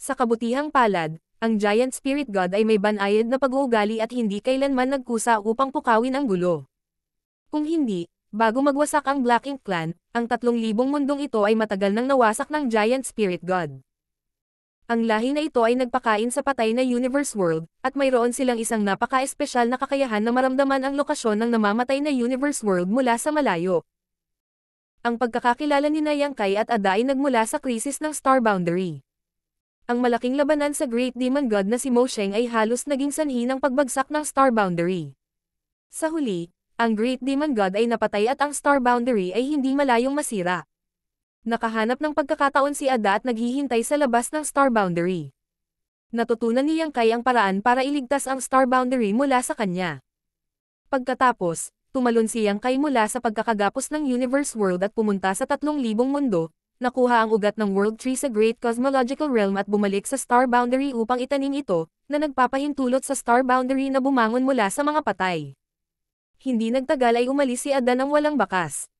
Sa kabutihang palad, ang Giant Spirit God ay may banayad na pag-uugali at hindi kailanman nagkusa upang pukawin ang gulo. Kung hindi, bago magwasak ang Black Ink Clan, ang 3,000 mundong ito ay matagal nang nawasak ng Giant Spirit God. Ang lahi na ito ay nagpakain sa patay na Universe World, at mayroon silang isang napaka-espesyal na kakayahan na maramdaman ang lokasyon ng namamatay na Universe World mula sa malayo. Ang pagkakakilala ni Kai at Ada ay nagmula sa krisis ng Star Boundary ang malaking labanan sa Great Demon God na si Mo Mosheng ay halos naging sanhi ng pagbagsak ng Star Boundary. Sa huli, ang Great Demon God ay napatay at ang Star Boundary ay hindi malayong masira. Nakahanap ng pagkakataon si Ada at naghihintay sa labas ng Star Boundary. Natutunan niyang kayang paraan para iligtas ang Star Boundary mula sa kanya. Pagkatapos, tumalon si Yang Kai mula sa pagkakagapos ng Universe World at pumunta sa tatlong libong mundo, nakuha ang ugat ng World Tree sa Great Cosmological Realm at bumalik sa star boundary upang itanim ito, na nagpapahintulot sa star boundary na bumangon mula sa mga patay. Hindi nagtagal ay umalis si Ada ng walang bakas.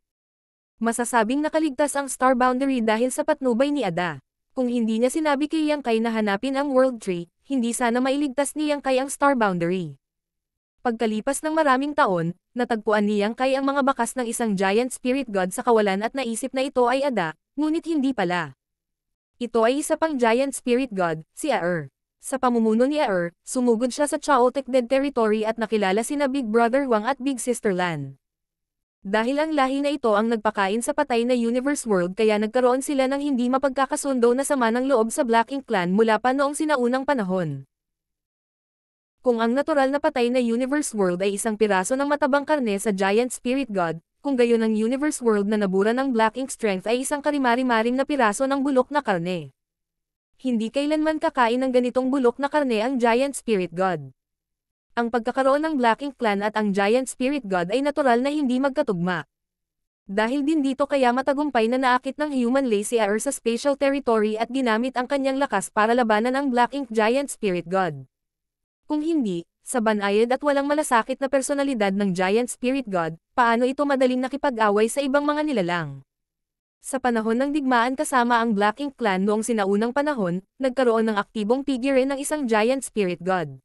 Masasabing nakaligtas ang star boundary dahil sa patnubay ni Ada. Kung hindi niya sinabi kay Yangkai na hanapin ang World Tree, hindi sana mailigtas ni Yangkai ang star boundary. Pagkalipas ng maraming taon, natagpuan niyang kay ang mga bakas ng isang giant spirit god sa kawalan at naisip na ito ay Ada, ngunit hindi pala. Ito ay isa pang giant spirit god, si Aer. Sa pamumuno ni Aer, sumugod siya sa Chaotic Dead Territory at nakilala sina Big Brother Wang at Big Sister Lan. Dahil ang lahi na ito ang nagpakain sa patay na Universe World kaya nagkaroon sila ng hindi mapagkakasundo na sama ng loob sa Black Ink Clan mula pa noong sinaunang panahon. Kung ang natural na patay na Universe World ay isang piraso ng matabang karne sa Giant Spirit God, kung gayon ang Universe World na nabura ng Black Ink Strength ay isang karimari-marim na piraso ng bulok na karne. Hindi kailanman kakain ng ganitong bulok na karne ang Giant Spirit God. Ang pagkakaroon ng Black Ink Clan at ang Giant Spirit God ay natural na hindi magkatugma. Dahil din dito kaya matagumpay na naakit ng human lay si Air sa spatial territory at ginamit ang kanyang lakas para labanan ang Black Ink Giant Spirit God. Kung hindi, sa banayad at walang malasakit na personalidad ng Giant Spirit God, paano ito madaling nakipag-away sa ibang mga nilalang? Sa panahon ng digmaan kasama ang Black Ink Clan noong sinaunang panahon, nagkaroon ng aktibong figure ng isang Giant Spirit God.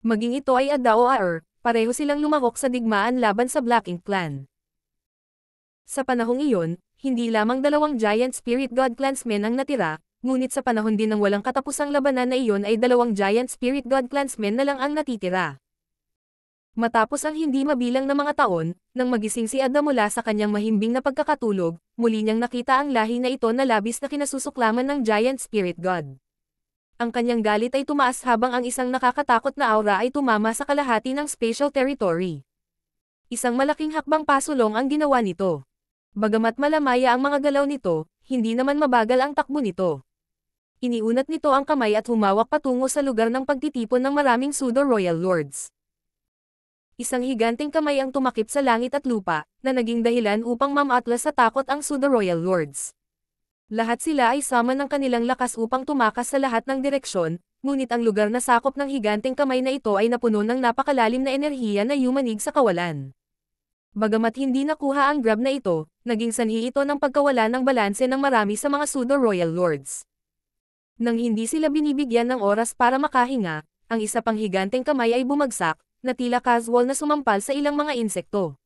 Maging ito ay Ada o Aer, pareho silang lumahok sa digmaan laban sa Black Ink Clan. Sa panahong iyon, hindi lamang dalawang Giant Spirit God clansmen ang natira, ngunit sa panahon din ng walang katapusang labanan na iyon ay dalawang giant spirit god clansmen na lang ang natitira. Matapos ang hindi mabilang na mga taon, nang magising si Adna mula sa kanyang mahimbing na pagkakatulog, muli niyang nakita ang lahi na ito na labis na kinasusuklaman ng giant spirit god. Ang kanyang galit ay tumaas habang ang isang nakakatakot na aura ay tumama sa kalahati ng special territory. Isang malaking hakbang pasulong ang ginawa nito. Bagamat malamaya ang mga galaw nito, hindi naman mabagal ang takbo nito. Iniunat nito ang kamay at humawak patungo sa lugar ng pagtitipon ng maraming pseudo-royal lords. Isang higanting kamay ang tumakip sa langit at lupa, na naging dahilan upang mamatlas sa takot ang pseudo-royal lords. Lahat sila ay sama ng kanilang lakas upang tumakas sa lahat ng direksyon, ngunit ang lugar na sakop ng higanting kamay na ito ay napuno ng napakalalim na enerhiya na yumanig sa kawalan. Bagamat hindi nakuha ang grab na ito, naging sanhi ito ng pagkawala ng balanse ng marami sa mga pseudo-royal lords. Nang hindi sila binibigyan ng oras para makahinga, ang isa pang higanteng kamay ay bumagsak, na tila casual na sumampal sa ilang mga insekto.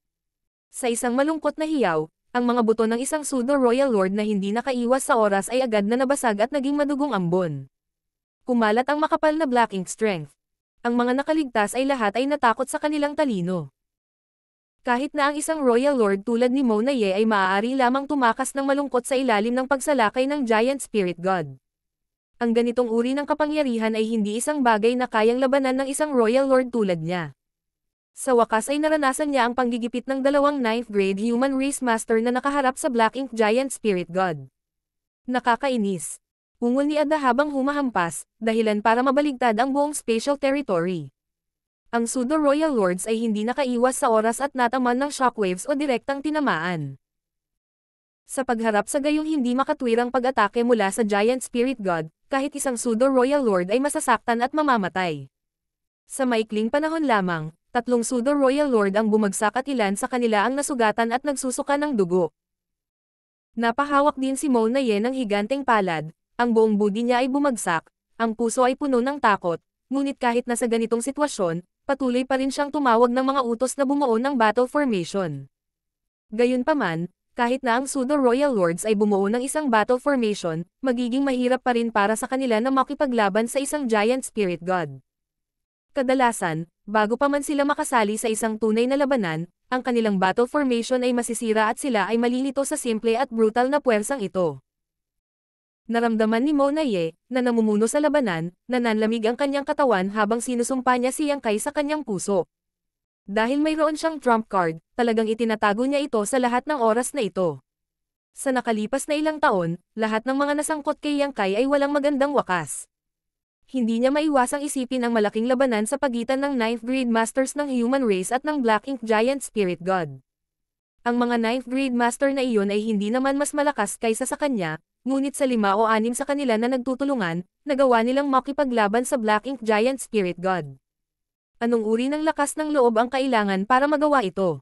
Sa isang malungkot na hiyaw, ang mga buto ng isang pseudo-royal lord na hindi nakaiwas sa oras ay agad na nabasag at naging madugong ambon. Kumalat ang makapal na black ink strength. Ang mga nakaligtas ay lahat ay natakot sa kanilang talino. Kahit na ang isang royal lord tulad ni Monaye ay maaari lamang tumakas ng malungkot sa ilalim ng pagsalakay ng giant spirit god. Ang ganitong uri ng kapangyarihan ay hindi isang bagay na kayang labanan ng isang Royal Lord tulad niya. Sa wakas ay naranasan niya ang panggigipit ng dalawang ninth grade human race master na nakaharap sa Black Ink Giant Spirit God. Nakakainis. Ungol ni Ada habang humahampas, dahilan para mabaligtad ang buong spatial territory. Ang pseudo Royal Lords ay hindi nakaiwas sa oras at nataman ng shockwaves o direktang tinamaan. Sa pagharap sa gayong hindi makatwirang pag-atake mula sa Giant Spirit God, kahit isang pseudo Royal Lord ay masasaktan at mamamatay. Sa maikling panahon lamang, tatlong pseudo Royal Lord ang bumagsak at ilan sa kanila ang nasugatan at nagsusuka ng dugo. Napahawak din si Mo na ng higanteng palad, ang buong budi niya ay bumagsak, ang puso ay puno ng takot, ngunit kahit na sa ganitong sitwasyon, patuloy pa rin siyang tumawag ng mga utos na bumuo ng battle formation. Gayunpaman, kahit na ang Sudo Royal Lords ay bumuo ng isang battle formation, magiging mahirap pa rin para sa kanila na makipaglaban sa isang giant spirit god. Kadalasan, bago pa man sila makasali sa isang tunay na labanan, ang kanilang battle formation ay masisira at sila ay malilito sa simple at brutal na puwersang ito. Naramdaman ni Monaye, na namumuno sa labanan, na nanlamig ang kanyang katawan habang sinusumpa niya si Yang sa kanyang puso, dahil mayroon siyang trump card, talagang itinatago niya ito sa lahat ng oras na ito. Sa nakalipas na ilang taon, lahat ng mga nasangkot kay Yang Kai ay walang magandang wakas. Hindi niya maiwasang isipin ang malaking labanan sa pagitan ng 9th grade masters ng human race at ng Black Ink Giant Spirit God. Ang mga 9th grade master na iyon ay hindi naman mas malakas kaysa sa kanya, ngunit sa lima o anim sa kanila na nagtutulungan, nagawa nilang makipaglaban sa Black Ink Giant Spirit God anong uri ng lakas ng loob ang kailangan para magawa ito.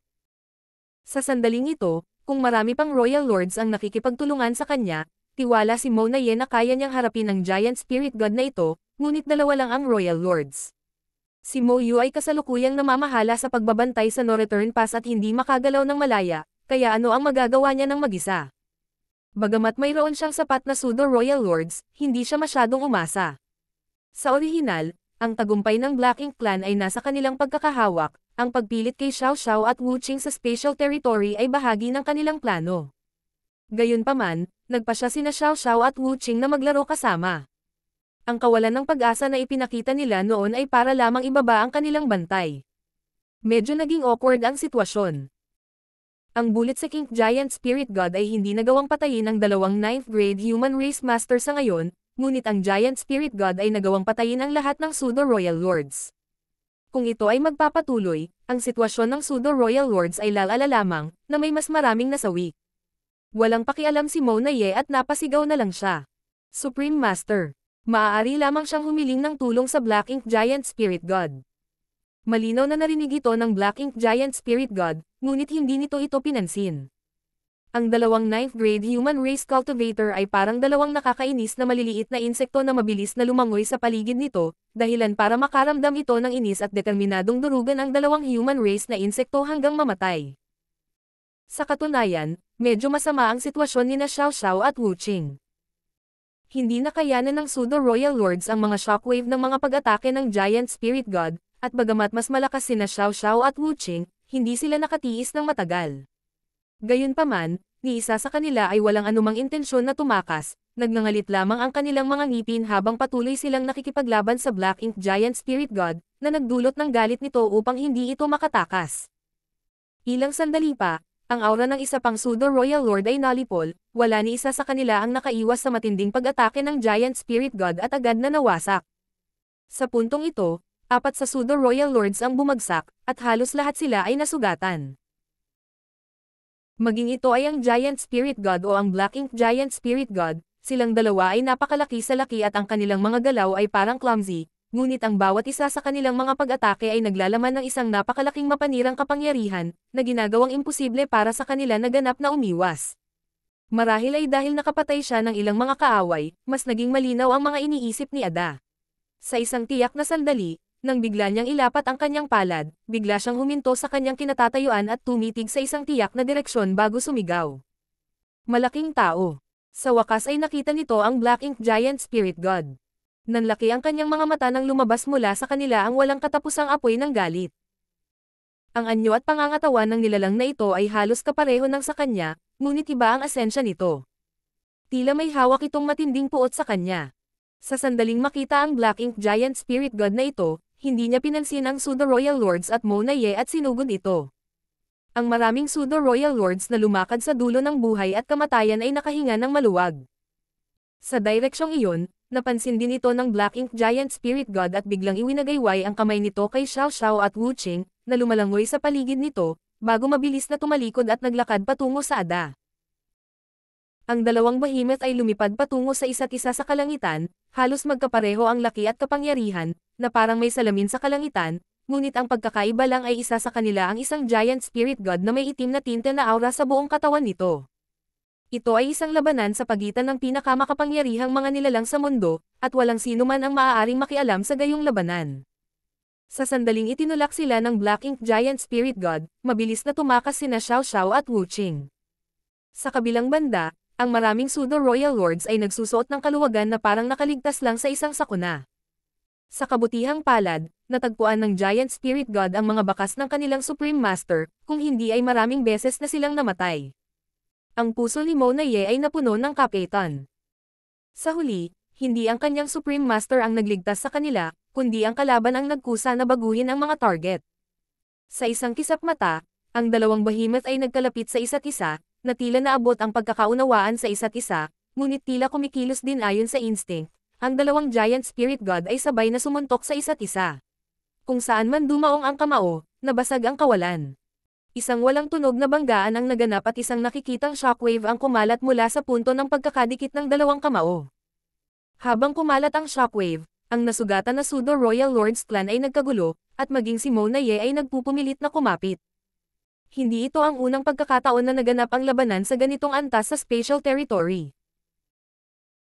Sa sandaling ito, kung marami pang Royal Lords ang nakikipagtulungan sa kanya, tiwala si Mo na na kaya niyang harapin ang Giant Spirit God na ito, ngunit dalawa lang ang Royal Lords. Si Mo Yu ay kasalukuyang namamahala sa pagbabantay sa no return pass at hindi makagalaw ng malaya, kaya ano ang magagawa niya ng mag-isa? Bagamat mayroon siyang sapat na pseudo Royal Lords, hindi siya masyadong umasa. Sa orihinal, ang tagumpay ng Black Ink Clan ay nasa kanilang pagkakahawak, ang pagpilit kay Xiao Xiao at Wu Qing sa Special territory ay bahagi ng kanilang plano. Gayunpaman, nagpa siya sina Xiao Xiao at Wu Qing na maglaro kasama. Ang kawalan ng pag-asa na ipinakita nila noon ay para lamang ibaba ang kanilang bantay. Medyo naging awkward ang sitwasyon. Ang bullet sa King Giant Spirit God ay hindi nagawang patayin ng dalawang 9th grade human race master sa ngayon, Ngunit ang Giant Spirit God ay nagawang patayin ang lahat ng pseudo Royal Lords. Kung ito ay magpapatuloy, ang sitwasyon ng pseudo Royal Lords ay lalala lamang na may mas maraming nasawi. Walang pakialam si Mona Ye at napasigaw na lang siya. Supreme Master, maaari lamang siyang humiling ng tulong sa Black Ink Giant Spirit God. Malinaw na narinig ito ng Black Ink Giant Spirit God, ngunit hindi nito ito pinansin. Ang dalawang ninth-grade human race cultivator ay parang dalawang nakakainis na maliliit na insekto na mabilis na lumangoy sa paligid nito, dahilan para makaramdam ito ng inis at determinadong durugan ang dalawang human race na insekto hanggang mamatay. Sa katunayan, medyo masama ang sitwasyon ni na Xiao Xiao at Wu Qing. Hindi nakayanan ng pseudo Royal Lords ang mga shockwave ng mga pag-atake ng Giant Spirit God, at bagamat mas malakas sina Xiao Xiao at Wu Qing, hindi sila nakatiis ng matagal. Gayunpaman, ni isa sa kanila ay walang anumang intensyon na tumakas, nagngangalit lamang ang kanilang mga ngipin habang patuloy silang nakikipaglaban sa Black Ink Giant Spirit God, na nagdulot ng galit nito upang hindi ito makatakas. Ilang sandali pa, ang aura ng isa pang pseudo Royal Lord ay nalipol, wala ni isa sa kanila ang nakaiwas sa matinding pag-atake ng Giant Spirit God at agad na nawasak. Sa puntong ito, apat sa pseudo Royal Lords ang bumagsak, at halos lahat sila ay nasugatan. Maging ito ay ang Giant Spirit God o ang Black Ink Giant Spirit God, silang dalawa ay napakalaki sa laki at ang kanilang mga galaw ay parang clumsy, ngunit ang bawat isa sa kanilang mga pag-atake ay naglalaman ng isang napakalaking mapanirang kapangyarihan, na ginagawang imposible para sa kanila na ganap na umiwas. Marahil ay dahil nakapatay siya ng ilang mga kaaway, mas naging malinaw ang mga iniisip ni Ada. Sa isang tiyak na sandali, nang bigla niyang ilapat ang kanyang palad, bigla siyang huminto sa kanyang kinatatayuan at tumitig sa isang tiyak na direksyon bago sumigaw. Malaking tao. Sa wakas ay nakita nito ang Black Ink Giant Spirit God. Nanlaki ang kanyang mga mata nang lumabas mula sa kanila ang walang katapusang apoy ng galit. Ang anyo at pangangatawan ng nilalang na ito ay halos kapareho ng sa kanya, ngunit iba ang asensya nito. Tila may hawak itong matinding puot sa kanya. Sa sandaling makita ang Black Ink Giant Spirit God na ito, hindi niya pinansin ang pseudo-royal lords at Monaye at sinugod ito. Ang maraming pseudo-royal lords na lumakad sa dulo ng buhay at kamatayan ay nakahinga ng maluwag. Sa direksyong iyon, napansin din ito ng Black Ink Giant Spirit God at biglang iwinagayway ang kamay nito kay Xiao Xiao at Wu Qing, na lumalangoy sa paligid nito, bago mabilis na tumalikod at naglakad patungo sa Ada. Ang dalawang behemoth ay lumipad patungo sa isa't isa sa kalangitan, halos magkapareho ang laki at kapangyarihan, na parang may salamin sa kalangitan, ngunit ang pagkakaiba lang ay isa sa kanila ang isang giant spirit god na may itim na tinta na aura sa buong katawan nito. Ito ay isang labanan sa pagitan ng pinakamakapangyarihang mga nilalang sa mundo, at walang sino man ang maaaring makialam sa gayong labanan. Sa sandaling itinulak sila ng Black Ink Giant Spirit God, mabilis na tumakas sina Xiao Xiao at Wu Qing. Sa kabilang banda, ang maraming pseudo-royal lords ay nagsusuot ng kaluwagan na parang nakaligtas lang sa isang sakuna. Sa kabutihang palad, natagpuan ng giant spirit god ang mga bakas ng kanilang supreme master, kung hindi ay maraming beses na silang namatay. Ang puso ni Monaye ay napuno ng kapitan. Sa huli, hindi ang kanyang supreme master ang nagligtas sa kanila, kundi ang kalaban ang nagkusa na baguhin ang mga target. Sa isang kisap mata, ang dalawang behemoth ay nagkalapit sa isa't isa, na tila naabot ang pagkakaunawaan sa isa't isa, ngunit tila kumikilos din ayon sa instinct, ang dalawang giant spirit god ay sabay na sumuntok sa isa't isa. Kung saan man dumaong ang kamao, nabasag ang kawalan. Isang walang tunog na banggaan ang naganap at isang nakikitang shockwave ang kumalat mula sa punto ng pagkakadikit ng dalawang kamao. Habang kumalat ang shockwave, ang nasugatan na pseudo Royal Lords clan ay nagkagulo, at maging si Mona Ye ay nagpupumilit na kumapit hindi ito ang unang pagkakataon na naganap ang labanan sa ganitong antas sa Special territory.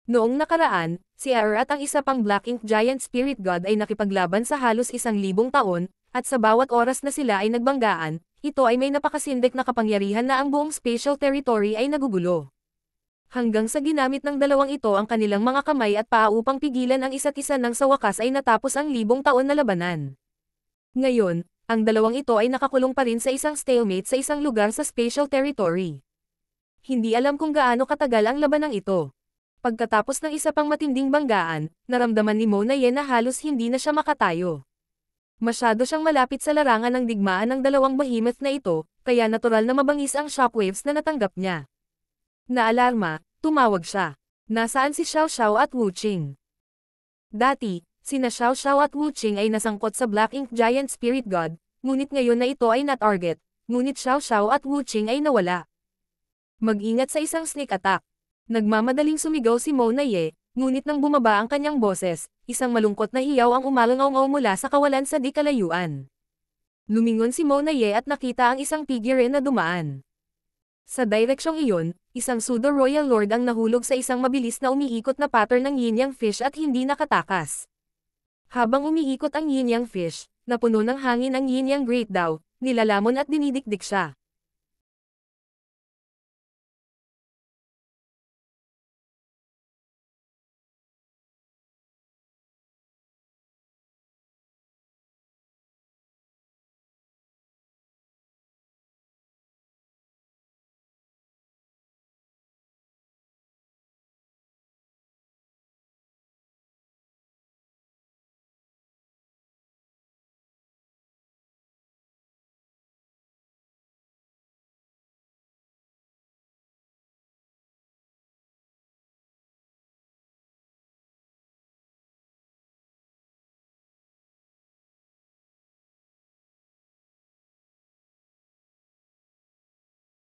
Noong nakaraan, si Aer at ang isa pang Black Ink Giant Spirit God ay nakipaglaban sa halos isang libong taon, at sa bawat oras na sila ay nagbanggaan, ito ay may napakasindik na kapangyarihan na ang buong Special territory ay nagugulo. Hanggang sa ginamit ng dalawang ito ang kanilang mga kamay at paa upang pigilan ang isa't isa nang sa wakas ay natapos ang libong taon na labanan. Ngayon, ang dalawang ito ay nakakulong pa rin sa isang stalemate sa isang lugar sa spatial territory. Hindi alam kung gaano katagal ang labanang ito. Pagkatapos ng isa pang matinding banggaan, naramdaman ni Mo na Yen na halos hindi na siya makatayo. Masyado siyang malapit sa larangan ng digmaan ng dalawang behemoth na ito, kaya natural na mabangis ang shockwaves na natanggap niya. Naalarma, tumawag siya. Nasaan si Xiao Xiao at Wu Qing? Dati, sina Xiao Xiao at Wu Qing ay nasangkot sa Black Ink Giant Spirit God, ngunit ngayon na ito ay na-target, ngunit Xiao Xiao at Wu Qing ay nawala. Mag-ingat sa isang sneak attack. Nagmamadaling sumigaw si Mona Ye, ngunit nang bumaba ang kanyang boses, isang malungkot na hiyaw ang umalangaw mula sa kawalan sa di kalayuan. Lumingon si Mona Ye at nakita ang isang figure na dumaan. Sa direksyong iyon, isang pseudo-royal lord ang nahulog sa isang mabilis na umiikot na pattern ng yin-yang fish at hindi nakatakas. Habang umiikot ang yin-yang fish, napuno ng hangin ang yin-yang great daw, nilalamon at dinidikdik siya.